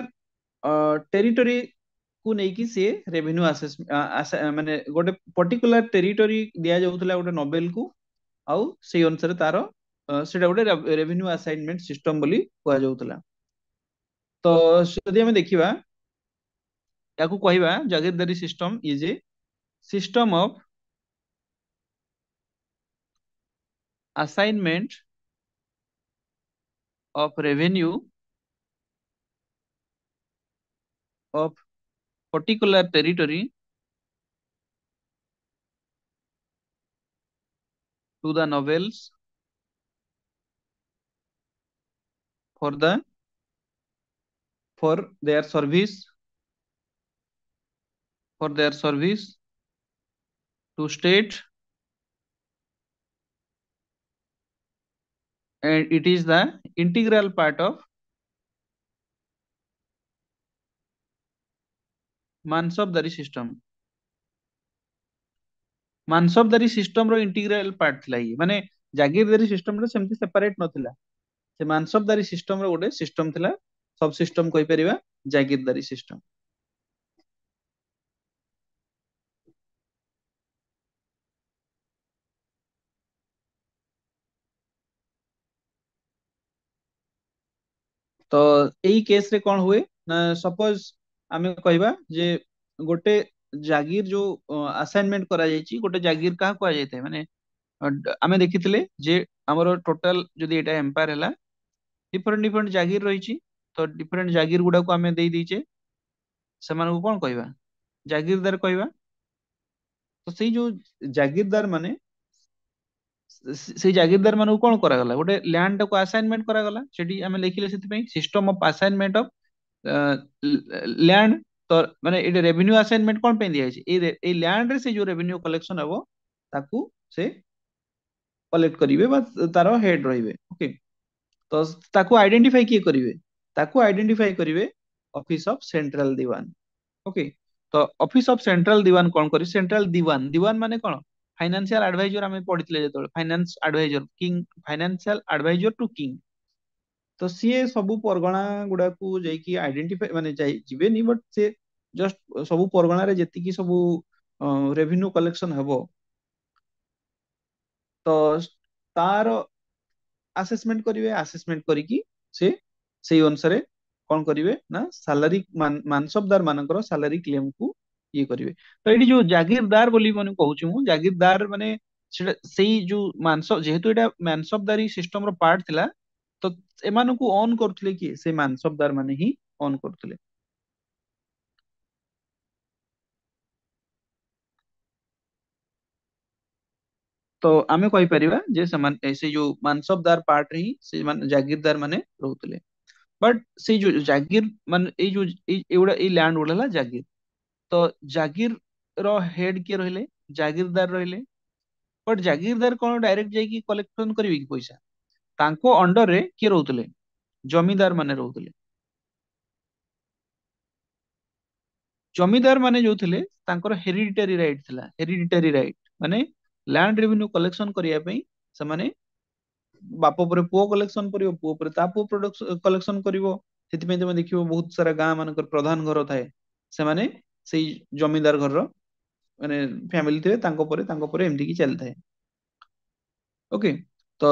ଟେରିଟୋରିକୁ ନେଇକି ସିଏ ରେଭିନ୍ୟୁ ମାନେ ଗୋଟେ ପର୍ଟିକୁଲାର ଟେରିଟୋରି ଦିଆଯାଉଥିଲା ଗୋଟେ ନୋବେଲକୁ ଆଉ ସେଇ ଅନୁସାରେ ତାର ସେଇଟା ଗୋଟେ ରେଭିନ୍ୟୁ ଆସାଇନମେଣ୍ଟ ସିଷ୍ଟମ ବୋଲି କୁହାଯାଉଥିଲା ତ ଯଦି ଆମେ ଦେଖିବା ୟାକୁ କହିବା jagirdari system is a system of assignment of revenue of particular territory to the novels for the for their service for their service to state and it is the integral part of mansabdari system mansabdari system रो integral part थिला ये माने जागीरदारी system रो सेमति separate नथिला से मानसबदारी system रो गोटे system थिला सब system कहि परिबा जागीरदारी system ତ ଏଇ ରେ କଣ ହୁଏ ନା ସପୋଜ ଆମେ କହିବା ଯେ ଗୋଟେ ଜାଗିର ଯୋଉ ଆସାଇନମେଣ୍ଟ କରାଯାଇଛି ଗୋଟେ ଜାଗିର କାହାକୁ କୁହାଯାଇଥାଏ ମାନେ ଆମେ ଦେଖିଥିଲେ ଯେ ଆମର ଟୋଟାଲ ଯଦି ଏଇଟା ଏମ୍ପାୟାର ହେଲା ଡିଫରେଣ୍ଟ ଡିଫରେଣ୍ଟ ଜାଗିର ରହିଛି ତ ଡିଫରେଣ୍ଟ ଜାଗିର ଗୁଡାକୁ ଆମେ ଦେଇ ଦେଇଛେ ସେମାନଙ୍କୁ କଣ କହିବା ଜାଗିରଦାର କହିବା ତ ସେଇ ଯୋଉ ଜାଗିରଦାର ମାନେ ସେଇ ଜାଗିରଦାର ମାନଙ୍କୁ କଣ କରାଗଲା ଗୋଟେ ଲ୍ୟାଣ୍ଡ ଟାକୁ ଆସାଇନମେଣ୍ଟ କରାଗଲା ସେଠି ଆମେ ଲେଖିଲେ ସେଥିପାଇଁ system of assignment of land ତ ମାନେ ଏଇଟା ରେଭିନ୍ୟୁ ଆସାଇନମେଣ୍ଟ କଣ ପାଇଁ ଦିଆଯାଇଛି ଏଇ ଏଇ ଲ୍ୟାଣ୍ଡରେ ସେ ଯୋଉ ରେଭିନ୍ୟୁ କଲେକ୍ସନ ହେବ ତାକୁ ସେ କଲେକ୍ଟ କରିବେ ବା ତାର ହେଡ୍ ରହିବେ ଓକେ ତ ତାକୁ ଆଇଡେଣ୍ଟିଫାଇ କିଏ କରିବେ ତାକୁ ଆଇଡେଣ୍ଟିଫାଇ କରିବେ office of central Diwan okay ତ ଅଫିସ ଅଫ ସେଣ୍ଟ୍ରାଲ ଦିୱାନ କଣ କରିବେ ସେଣ୍ଟ୍ରାଲ ଦିୱାନ ଦିୱାନ ମାନେ କଣ ফাইন্যান্সিয়াল অ্যাডভাইজর আমি পড়িଥିଲେ ଯେତେବେଳେ finance advisor king financial advisor to king ତ ସିଏ ସବୁ ପରଗଣା ଗୁଡାକୁ ଯାଇକି ଆଇଡେଣ୍ଟିଫାଇ ମାନେ ଯିବେନି ବଟ୍ ସିଏ ଜଷ୍ଟ ସବୁ ପରଗଣାରେ ଯେତିକି ସବୁ ରେଭିନ୍ୟୁ କଲେକ୍ସନ ହେବ ତ ତାର ଆସେସମେଣ୍ଟ କରିବେ ଆସେସମେଣ୍ଟ କରିକି ସେ ସେଇ ଅନୁସାରେ କଣ କରିବେ ନା ସାଲାରୀ ମାନସବଦାର ମାନଙ୍କର ସାଲାରୀ କ୍ଲେମକୁ ये करेंगे तो ये जो जागीरदार बोली मैंने कहूँ जागीरदार मानने से जो मानस जेहेतु यहाँ मानसबदारी सिस्टम रार्ट थी तो एम को अन् करते कि से मानसबदार मान ही अन् करते तो आम कहीपर जे से, जो मानसबदार पार्ट रही से मान जागीरदार मान रोते बट से जो जागीर मान ये लैंड गुड़ा जगीर तो जगीर रो हेड किए रही जागीरदार रे बट जागीरदार कौन डायरेक्ट कलेक्शन कर पैसा तांको अंडर रे किए रोते जमीदार मान रोते जमीदार मान जो थे हेरिडिटरी रईट थी हेरिडिटरी रईट मान लैंड रेवेन्यू कलेक्शन करने बाप पर पु कलेक्शन कर पुपर ता पु प्रोडक्शन कलेक्शन कर देख बहुत सारा गाँ मान प्रधान घर थाए से ସେଇ ଜମିଦାର ଘରର ମାନେ ଫ୍ୟାମିଲି ଥିବେ ତାଙ୍କ ପରେ ତାଙ୍କ ପରେ ଏମିତିକି ଚାଲିଥାଏ ଓକେ ତ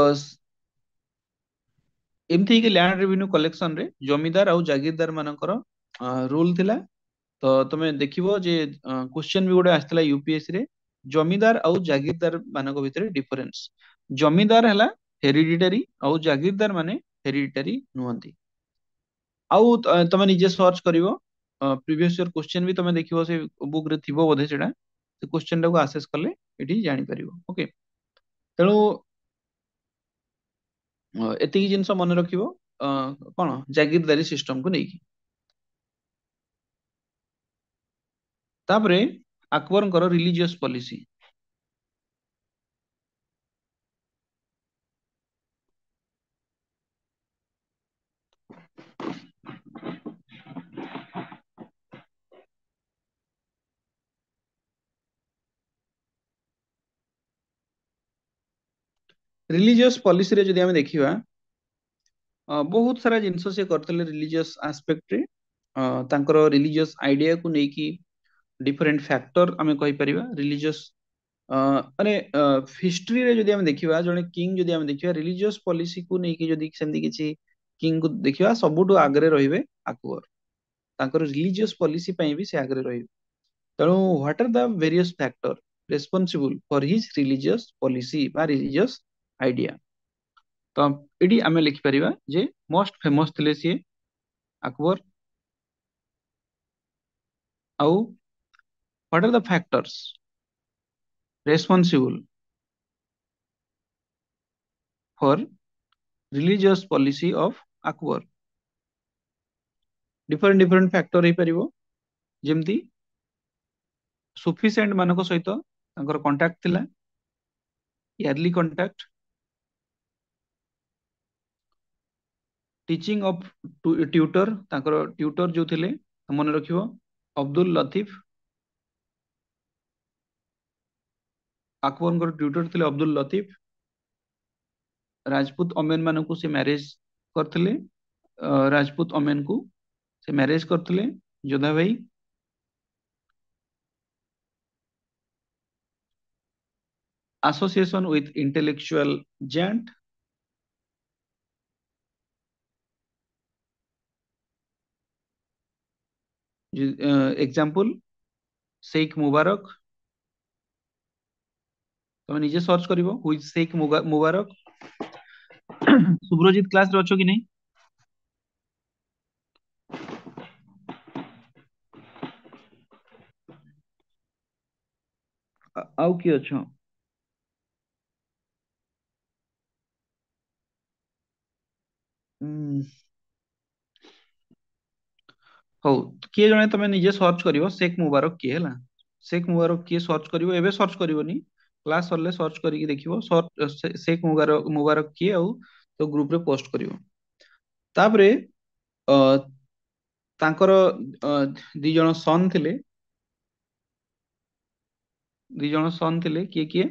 ଏମିତି ହେଇକି ଲ୍ୟାଣ୍ଡ ରେଭିନ୍ୟୁ କଲେକ୍ସନରେ ଜମିଦାର ଆଉ ଜାଗିରଦାର ମାନଙ୍କର ରୁଲ ଥିଲା ତ ତମେ ଦେଖିବ ଯେ କ୍ୱେଶ୍ଚନ୍ ବି ଗୋଟେ ଆସିଥିଲା ୟୁପିଏସସିରେ ଜମିଦାର ଆଉ ଜାଗିରଦାର ମାନଙ୍କ ଭିତରେ ଡିଫରେନ୍ସ ଜମିଦାର ହେଲା ହେରିଡିଟାରୀ ଆଉ ଜାଗିରଦାର ମାନେ ହେରିଡିଟାରୀ ନୁହନ୍ତି ଆଉ ତମେ ନିଜେ ସର୍ଚ୍ଚ କରିବ ପ୍ରିଭିୟସ୍ ଇୟର୍ କ୍ୱେଶ୍ଚିନ୍ ବି ତମେ ଦେଖିବ ସେ ବୁକ୍ରେ ଥିବ ବୋଧେ ସେଇଟା ସେ କ୍ୱେଶ୍ଚିନ୍ଟାକୁ ଆସେସ୍ କଲେ ଏଠି ଜାଣିପାରିବ ଓକେ ତେଣୁ ଏତିକି ଜିନିଷ ମନେ ରଖିବ କ'ଣ ଜାଗିରଦାରୀ ସିଷ୍ଟମକୁ ନେଇକି ତାପରେ ଆକବରଙ୍କର ରିଲିଜିୟସ୍ ପଲିସି रिलीजियस पलिसी जब आम देखा बहुत सारा जिनस रिलीजियस आस्पेक्ट रिलीजियस आईडिया को लेकिन डिफरेंट फैक्टर आम कहीपर रिलीजियस मैंने हिस्ट्री जब देखा जो किंग जब देखा रिलीजियस पलिसी को लेकिन किसी किंग को देखा सबुठ आगे रे आकबर तर रिलीजियस पलिसी भी से आगे रही तेणु what are the various factor responsible for his religious policy religious idea तो ये आम लिखिपर जे मोस्ट फेमस थे सी अकबर आउ what are the factors responsible for religious policy of Akbar different different factor हो पार जमी सुफिसेंट मान सहित कंटाक्ट थी early contact teaching of tutor तांकर ट्यूटर जो थे मन रख अब्दुल लतीफ अकबर ट्यूटर थे अब्दुल लतीफ राजपूत अमेन मान को से मैरिज कर राजपूत अमेन को से मैरिज कर Jodha Bai association with intellectual giant example Shaikh Mubarak तुम निजे सर्च कर मुबारक सुब्रजित क्लास रे अच्छो नहीं हम्म हाउ किए जन तुम निजे सर्च कर शेख मुबारक किए है शेख मुबारक किए सर्च कर एवं सर्च कर क्लास सरले सर्च कर देख शेख मुबारक मुबारक किए आ तो ग्रुप रे पोस्ट कर दिज सन थिले दिज सन थिले किए किए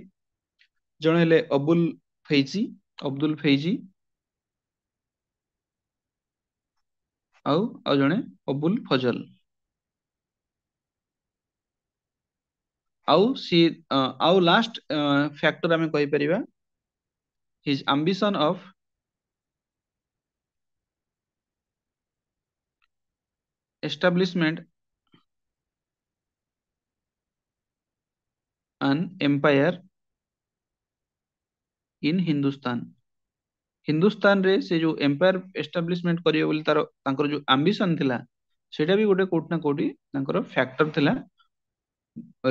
जन अबुल फैजी अब्दुल फैजी ଆଉ ଆଉ ଜଣେ ଅବୁଲ ଫଜଲ ଆଉ ସିଏ ଆଉ ଲାଷ୍ଟ ଫ୍ୟାକ୍ଟର ଆମେ କହିପାରିବା his ambition of establishment an empire in Hindustan. Hindustan रे से जो एम्पायर एस्टाब्लीशमेंट करियो बोली तार फैक्टर थिला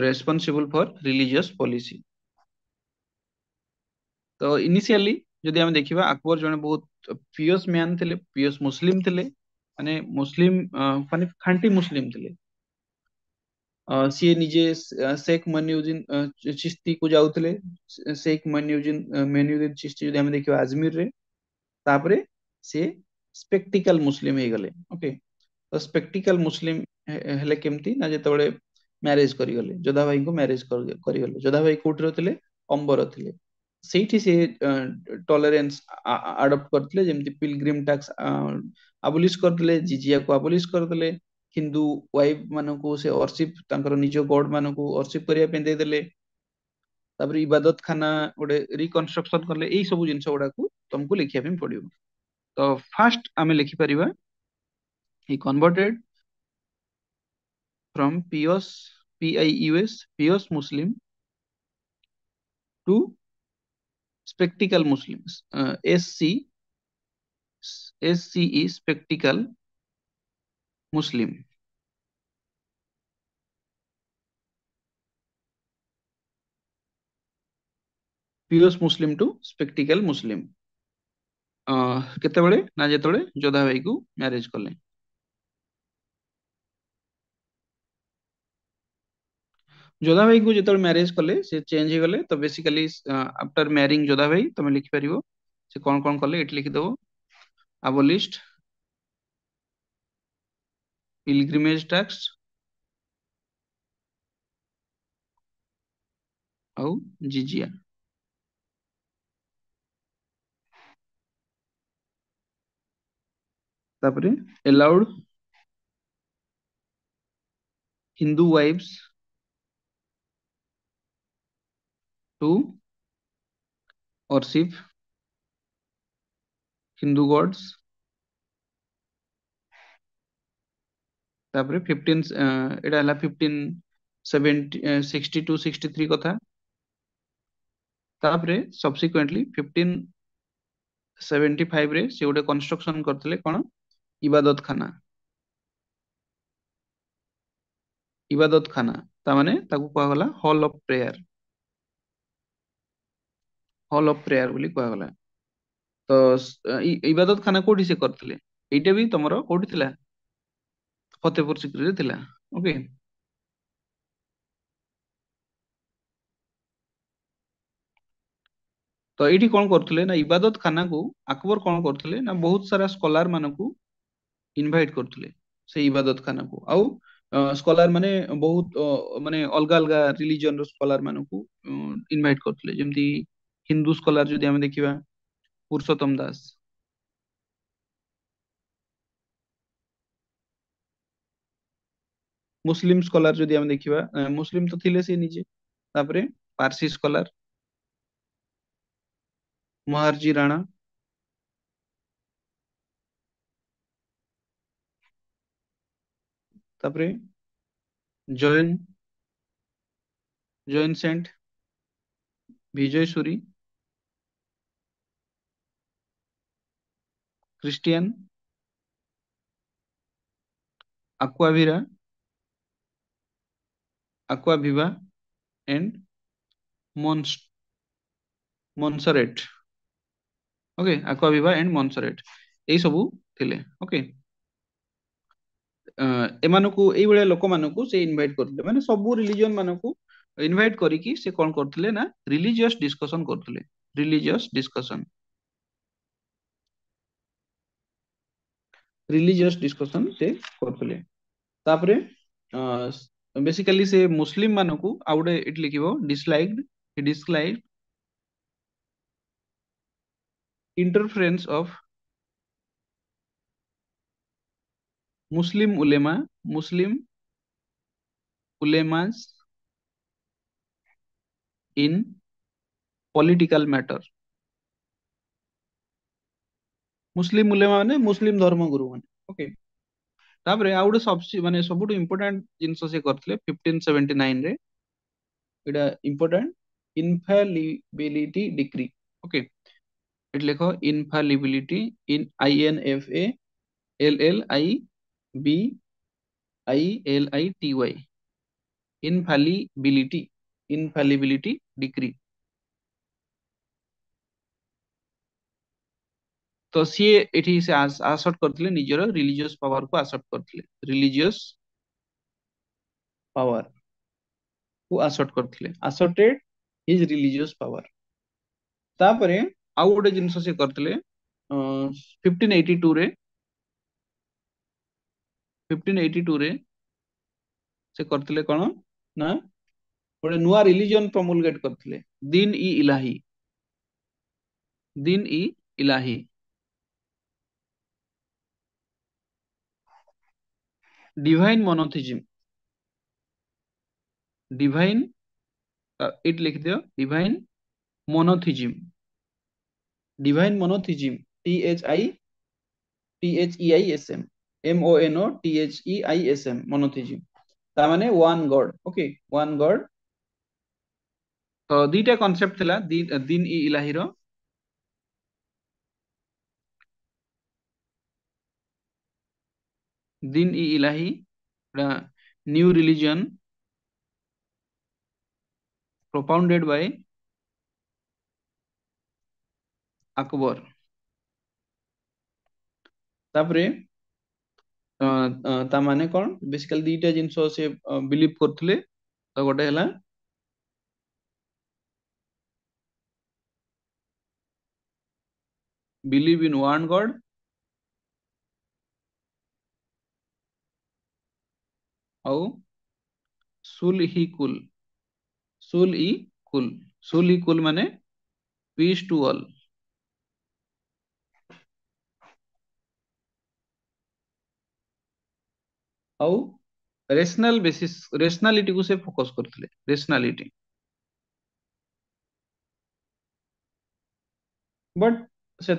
रेस्पोंसिबल फॉर रिलीजियस पॉलिसी तो इनिशियली जदि हम देखिबा अकबर जने बहुत पियस मैन थिले पियस मुस्लिम थे माने मुस्लिम मान खांटी मुस्लिम थे सीए निजे शेख मनीउद्दीन चिस्ती को जाऊ शेख मनीउद्दीन मनीउद्दीन चिश्ती जदि रे तापरे से स्पेक्टिकल मुस्लिम ही गले ओके तो स्पेक्टिकल मुस्लिम हेले केमती ना जेते बडे मैरिज करी गले जोधा भाई को मैरिज कर करी गले जोधा भाई कोठी रहतले अंबर रहतले सेठी से टॉलरेंस अडॉप्ट करतले जेमती पिलग्रिम टैक्स अबोलिश करतले जिजिया को अबोलिश करतले हिंदू वाइफ मान को से अर्शिप निज गड मान को अर्शिप करने देदेले इबादत खाना गोटे रिकनस्ट्रक्शन कले यही सब जिन गुडा को तुमको लिखा पड़ो तो फास्ट आम लिखिपर converted from pious P I US pious Muslim to sceptical Muslim S C S C sceptical Muslim pious Muslim to sceptical Muslim केते बड़े ना जेते बड़े जोधा भाई को मैरिज करले जोधा भाई को जेते बड़े मैरिज करले से चेंज ही करले तो बेसिकली आफ्टर मैरिंग जोधा भाई तो मैं लिख पा रही से कौन कौन करले इट लिख दो अबोलिस्ट पिलग्रिमेज टैक्स आउ जीजिया তারপরে allowed Hindu wives to worship Hindu gods তারপরে ফিফটিন এটা হল fifteen seventy sixty two sixty three কথা ତାପରେ ସବସିକ୍ୱେଣ୍ଟଲି ଫିଫଟିନ୍ ସେଭେଣ୍ଟି ଫାଇଭରେ ସେ ଗୋଟେ କନଷ୍ଟ୍ରକ୍ସନ୍ କରିଥିଲେ କ'ଣ ইবাদত খানা ইবাদত খানা তাৰমানে তাকো কোৱা গলা hall of prayer hall of prayer বুলি কোৱা গলা ইবাদত খানা কোঠি চেক কৰিলে এইটা বি তোমাৰ কোঠি থিলা ফতেপুৰ চিক্ৰীৰে থিলা অকে এইটি কণ কৰিলে না ইবাদত খানা কু আকবৰ কণ কৰিলে না বহুত সাৰা স্কলাৰ মানুহ ଇନଭାଇଟ କରୁଥିଲେ ସେଇ ଇବାଦତ ଖାନାକୁ ଆଉ ସ୍କଲାର ମାନେ ବହୁତ ମାନେ ଅଲଗା ଅଲଗା ରିଲିଜନର ସ୍କଲାର ମାନଙ୍କୁ ଇନଭାଇଟ କରୁଥିଲେ ଯେମିତି ହିନ୍ଦୁ ସ୍କଲାର ଯଦି ଆମେ ଦେଖିବା ପୁରୁଷୋତ୍ତମ ଦାସ ମୁସଲିମ ସ୍କଲାର ଯଦି ଆମେ ଦେଖିବା ମୁସଲିମ ତ ଥିଲେ ସେ ନିଜେ ତାପରେ ପାର୍ସି ସ୍କଲାର ମହାର୍ଜି ରାଣା তারপরে Jain Jain saint Vijaysuri Christian aquavira aquaviva and Monst monserrat okay aquaviva and monserrat এই সবু থিলে ওকে ଏମାନଙ୍କୁ ଏଇଭଳିଆ ଲୋକମାନଙ୍କୁ ସେ ଇନଭାଇଟ କରିଥିଲେ ମାନେ ସବୁ ରିଲିଜିଅନ ମାନଙ୍କୁ ଇନଭାଇଟ କରିକି ସେ କଣ କରୁଥିଲେ ନା ରିଲିଜିଅସ ଡିସ୍କସନ କରୁଥିଲେ ରିଲିଜିଅସ ଡିସ୍କସନ ରିଲିଜିଅସ ଡିସ୍କସନ ସେ କରୁଥିଲେ ତାପରେ ବେସିକାଲି ସେ ମୁସଲିମ ମାନଙ୍କୁ ଆଉ ଗୋଟେ ଏଠି ଲେଖିବ disliked disliked interference of Muslim ulema Muslim ulemas in political matter Muslim ulema ମାନେ ମୁସଲିମ ଧର୍ମ ଗୁରୁ ମାନେ ଓକେ ତାପରେ ଆଉ ଗୋଟେ ମାନେ ସବୁଠୁ ଇମ୍ପୋର୍ଟାଣ୍ଟ ଜିନିଷ ସେ କରିଥିଲେ ଫିଫ୍ଟିନ୍ ସେଭେଣ୍ଟି ନାଇନରେ ଏଇଟା ଇମ୍ପୋର୍ଟାଣ୍ଟ ଇନଫାଲିବିଲିଟି ଡିକ୍ରି ଓକେ ଏଠି ଲେଖ infallibility in I N F A L L I B I L I T Y infallibility infallibility decree तो सी से आसर्ट कर रिलीजियस पावर को आसर्ट कर रिलीजियस पावर को आसर्ट कर रिलीजियस पावर तापर आउ गए जिन सी करते fifteen eighty two fifteen eighty ଟୁରେ ସେ କରିଥିଲେ କ'ଣ ନା ଗୋଟେ ନୂଆ ରିଲିଜନ ପ୍ରମୁଲଗେଟ୍ କରିଥିଲେ ଦିନ୍ ଇ ଇଲାହି ଦିନ୍ ଇ ଇଲାହି ডিভাইন মনোথিজম ডিভাইন এটি লিখে দিও divine monotheism divine monotheism T H I T H E I S M M O N O T H E I S M monotheism তার মানে one god okay one god তো দুইটা concept ଥିଲା দিন ই ইলাহিର Din i Ilahi new religion propounded by Akbar তারপরে ता माने कौन बेसिकली दीटा जिनस बिलिव करते तो गोटे है बिलीव इन वन गॉड आउ सुल ही कुल सुल ई कुल सुल ही कुल माने पीस टू ऑल आउ रेशनल बेसिस को फोकस करते बट से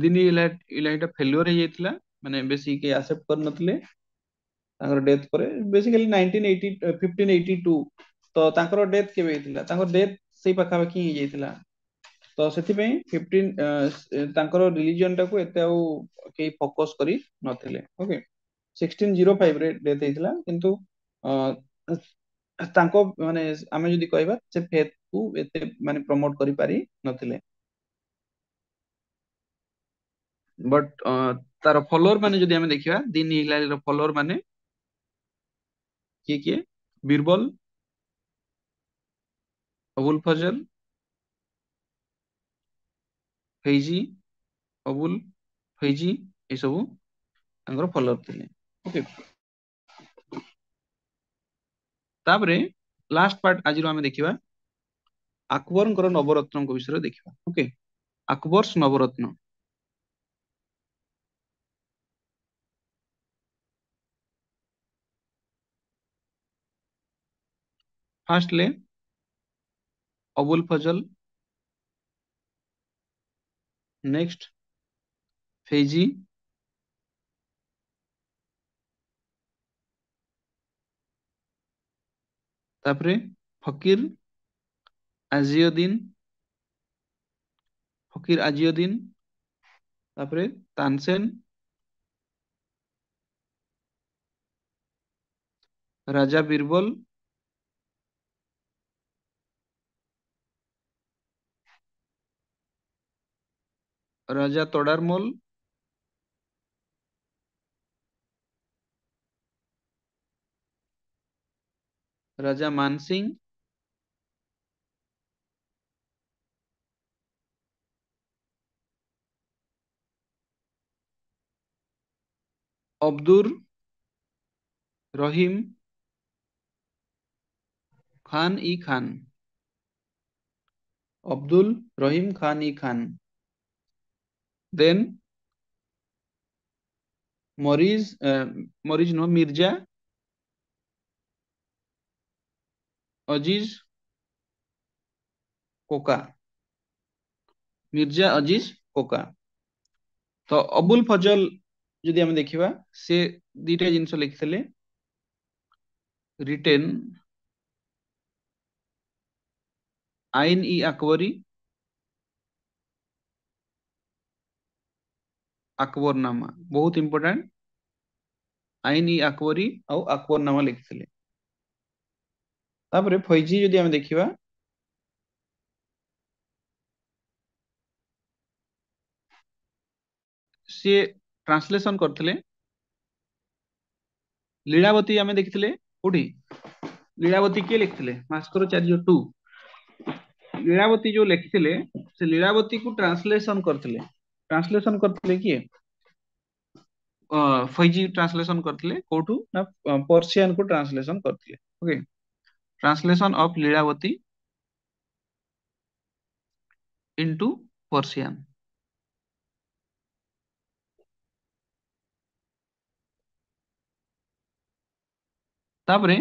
दिन इलाइट इलाइट फेल्योर है ये थला मैंने बेसी एक्सेप्ट कर न थले तांकर डेथ परे बेसिकली 1980 1582 तो डेथ के डेथ सही पक्का तो सती पे रिलीजन टाइम फोकस कर ସିକ୍ସଟିନ୍ ଜିରୋ ଫାଇଭରେ ଡେଥ୍ ହେଇଥିଲା କିନ୍ତୁ ତାଙ୍କ ମାନେ ଆମେ ଯଦି କହିବା ସେ ଫେଥକୁ ଏତେ ମାନେ ପ୍ରମୋଟ କରିପାରି ନଥିଲେ ବଟ୍ ତାର ଫଲୋଅର ମାନେ ଯଦି ଆମେ ଦେଖିବା ଦିନ ହିଲାରୀର ଫଲୋଅର ମାନେ କିଏ କିଏ ବୀରବଲ ଅବୁଲ ଫଜଲ ଫୈଜି ଅବୁଲ ଫୈଜି ଏସବୁ ତାଙ୍କର ଫଲୋଅର ଥିଲେ ओके लास्ट पार्ट आज देखा आकबर नवरत्न विषय देखा okay Akbar navratna firstly Abul Fazl next Faizi তারপরে ফকির আজিউদ্দিন ফকির আজিউদ্দিন তারপরে তানসেন রাজা বীরবল রাজা তোডারমল राजा मानसिंह अब्दुर रहीम खान ई खान अब्दुल रहीम खान ई खान देन मरीज मरीज नो मिर्जा অজিজ কোকা মির্জা অজিজ কোকা ତ ଅବୁଲ ଫଜଲ ଯଦି ଆମେ ଦେଖିବା ସେ ଦୁଇଟା ଜିନିଷ ଲେଖିଥିଲେ ରିଟେନ୍ ଆଇନ ଇ ଆକବରୀ আকবরনামা বহুত ইম্পর্টান্ট আইন ই আকবরী ଆଉ আকবରନାମା ଲେଖିଥିଲେ फैजी जदि देखा सी ट्रांसलेसन कर लीलावती आम देखी कौटी लीलावती किए लिखी भास्कर चार्य टू लीलावती जो लिखी थे लीलावती को ट्रांसलेसन कर ट्रांसलेसन कर फैजी ट्रांसलेसन करसीआन को ट्रांसलेसन करके Translation of Lilavati into Persian. ତାପରେ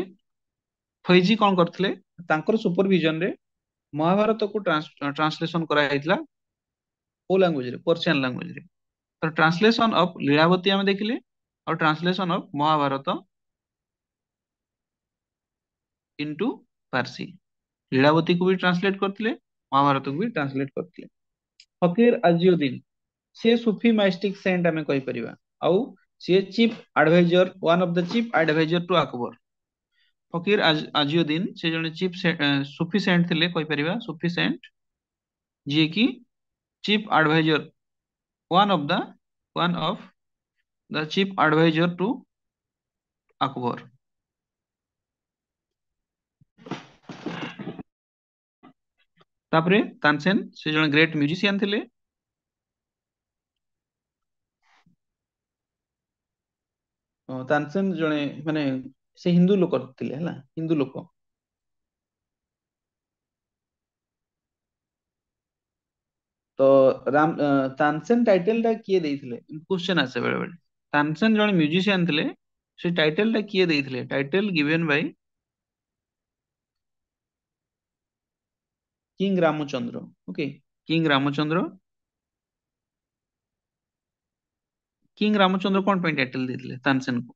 ଫୈଜି କ'ଣ କରିଥିଲେ ତାଙ୍କର ସୁପରଭିଜନରେ ମହାଭାରତକୁ ଟ୍ରାନ୍ସଲେସନ କରାଯାଇଥିଲା କୋଉ ଲାଙ୍ଗୁଏଜରେ ପର୍ସିଆନ ଲାଙ୍ଗୁଏଜରେ ତ ଟ୍ରାନ୍ସଲେସନ ଅଫ୍ ଲୀଳାବତୀ ଆମେ ଦେଖିଲେ ଆଉ translation of Mahabharata into Farsi Lilavati को भी ट्रांसलेट करते महाभारत को भी ट्रांसलेट करते फकीर अजीउद्दीन सी सूफी मैस्टिक सेंट आम कहीपर of advisor one of the chief advisor to Akbar Fakir Aziuddin से जो चिफ सूफी सेंट थे कहीपर सूफी सेंट जी chief advisor one of the one of the chief advisor to Akbar तापरे तानसेन से जन ग्रेट म्यूजिशियन थे तानसेन जन मान से हिंदू लोक थे हिंदू लोक तो राम तानसेन टाइटल टा किए दे क्वेश्चन आसे बेले बेले तानसेन जन म्यूजिशियन थे से टाइटल टा किए the title given by king Ramchandra okay king Ramchandra king Ramchandra કોણ ପାଇଁ ટાઇટલ ଦେଇଥିଲେ તાનસેન કો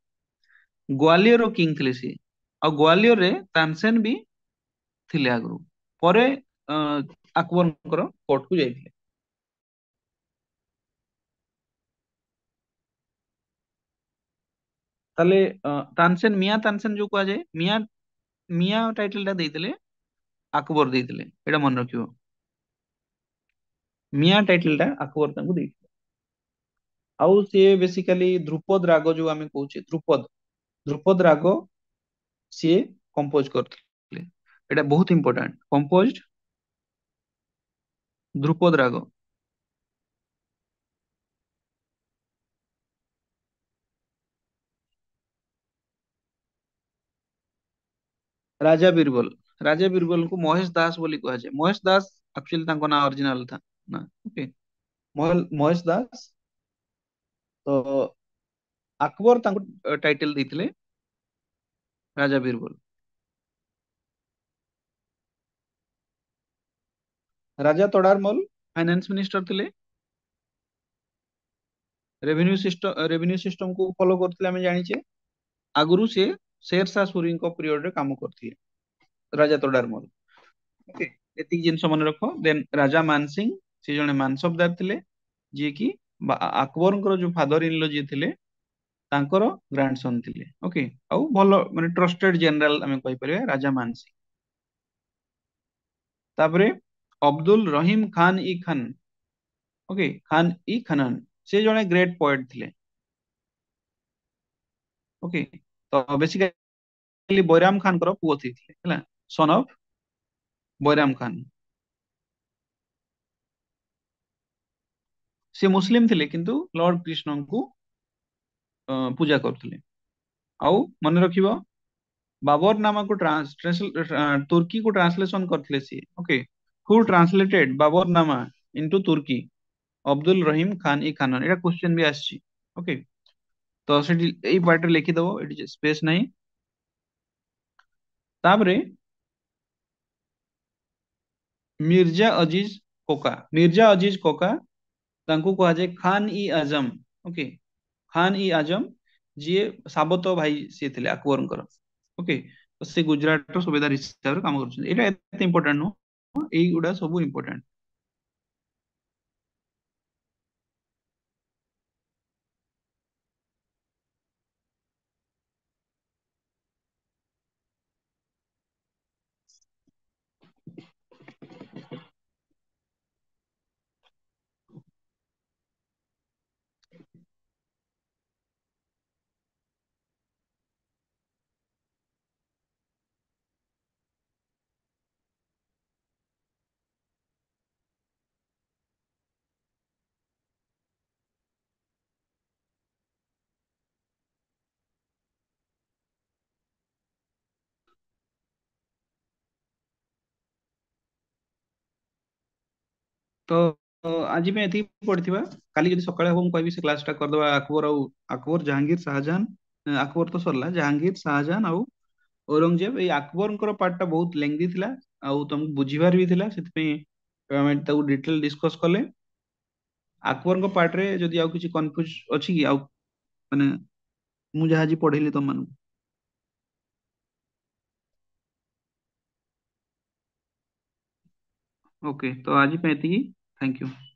ગ્વાલિયર ઓ કિંગ થિલે સે ଆଉ ଗ୍ୱାଲିୟର ରେ તાનસેન ବି ଥିଲେ ଆଗରୁ ପରେ ଆକବରଙ୍କର କୋର୍ଟକୁ ଯାଇଥିଲେ ତାହେଲେ ତାନସେନ ମିଆ ତାନସେନ ଯୋଉ କୁହାଯାଏ ମିଆ ମିଆ ଟାଇଟଲଟା ଦେଇଥିଲେ ଆକବର ଦେଇଥିଲେ ଏଇଟା ମନେ ରଖିବ ମିଆଁ ଟାଇଟଲଟା ଆକବର ତାଙ୍କୁ ଦେଇଥିଲେ ଆଉ ସିଏ ବେସିକାଲି ଧ୍ରୁପଦ ରାଗ ଯୋଉ ଆମେ କହୁଛେ ଧ୍ରୁପଦ ଧ୍ରୁପଦ ରାଗ ସିଏ କମ୍ପୋଜ କରିଥିଲେ ଏଇଟା ବହୁତ ଇମ୍ପୋର୍ଟାଣ୍ଟ କମ୍ପୋଜ ଧ୍ରୁପଦ ରାଗ ରାଜା ବୀରବଲ राजा बीरबल को महेश दास बोली कहा जाए महेश दास एक्चुअली ना ओरिजिनल था ना ओके महेश दास तो अकबर टाइटल दे राजा बीरबल राजा तोडारमल फाइनेंस मिनिस्टर थे रेवेन्यू सिस्टम रेवेन्यू सिस्टम को फॉलो करते आम जाने आगुरी सी शेरशाह सूरी पीरियड में कम करते રાજા તોડારમલ ઓકે ଏତିକି ଜିନିଷ ମନେ ରଖ ଦେନ୍ ରାଜା ମାନସିଂ ସେ ଜଣେ ମାନସବଦାର ଥିଲେ ଯିଏକି ଆକବରଙ୍କର ଯୋଉ ଫାଦର ଇନ୍ ଲ ଯିଏ ଥିଲେ ତାଙ୍କର ଗ୍ରାଣ୍ଡସନ୍ ଥିଲେ ଓକେ ଆଉ ଭଲ ମାନେ ଟ୍ରଷ୍ଟେଡ୍ ଜେନେରାଲ ଆମେ କହିପାରିବା ରାଜା ମାନସିଂ ତାପରେ ଅବଦୁଲ ରହିମ ଖାନ ଇ ଖାନ ଓକେ ଖାନ ଇ ଖାନନ ସେ ଜଣେ ଗ୍ରେଟ୍ ପଏଟ୍ ଥିଲେ ଓକେ ତ ବେସିକାଲି ବୈରାମ ଖାନଙ୍କର ପୁଅ ଥିଲେ ହେଲା son of Bairam Khan. से मुसलिम थे किंतु लॉर्ड कृष्ण को पूजा करुले आउ मन रख बाबरनामा को तुर्की को ट्रांसलेशन करते सी okay who translated Baburnama into Turki Abdul Rahim Khan e Khan ये क्वेश्चन भी आसी ओके तो ये पार्ट लिखिदेव ये स्पेस नहीं तापर मिर्जा अजीज कोका मिर्जा अजीज कोका ତାଙ୍କୁ କୁହାଯାଏ ଖାନ୍ ଇ ଆଜମ ଓକେ ଖାନ୍ ଇ ଆଜମ ଯିଏ ସାବତ ଭାଇ ସିଏ ଥିଲେ ଆକବରଙ୍କର ଓକେ ସେ ଗୁଜରାଟର ସୁବେଦାର ହିସାବରେ କାମ କରୁଛନ୍ତି ଏଇଟା ଏତେ ଇମ୍ପୋର୍ଟାଣ୍ଟ ନୁହଁ ଏଇଗୁଡା ସବୁ ଇମ୍ପୋର୍ଟାଣ୍ଟ तो आज में एति पढ़थिबा काली जदी सकाळे हम कहबी से क्लास स्टार्ट कर दबा अकबर आउ अकबर जहांगीर शाहजहान अकबर तो सरला जहांगीर शाहजहां आउ औरंगजेब ए अकबर को पार्टटा बहुत लेंथी थिला आउ तुम बुझिबार भी थिला सेति पे हम तउ डिटेल डिस्कस करले अकबर को पार्ट रे जदी आउ किछ कन्फ्यूज अछि कि आउ माने मु जहाजी पढ़ेली तुम मानु ओके तो आज ही पहनती थैंक यू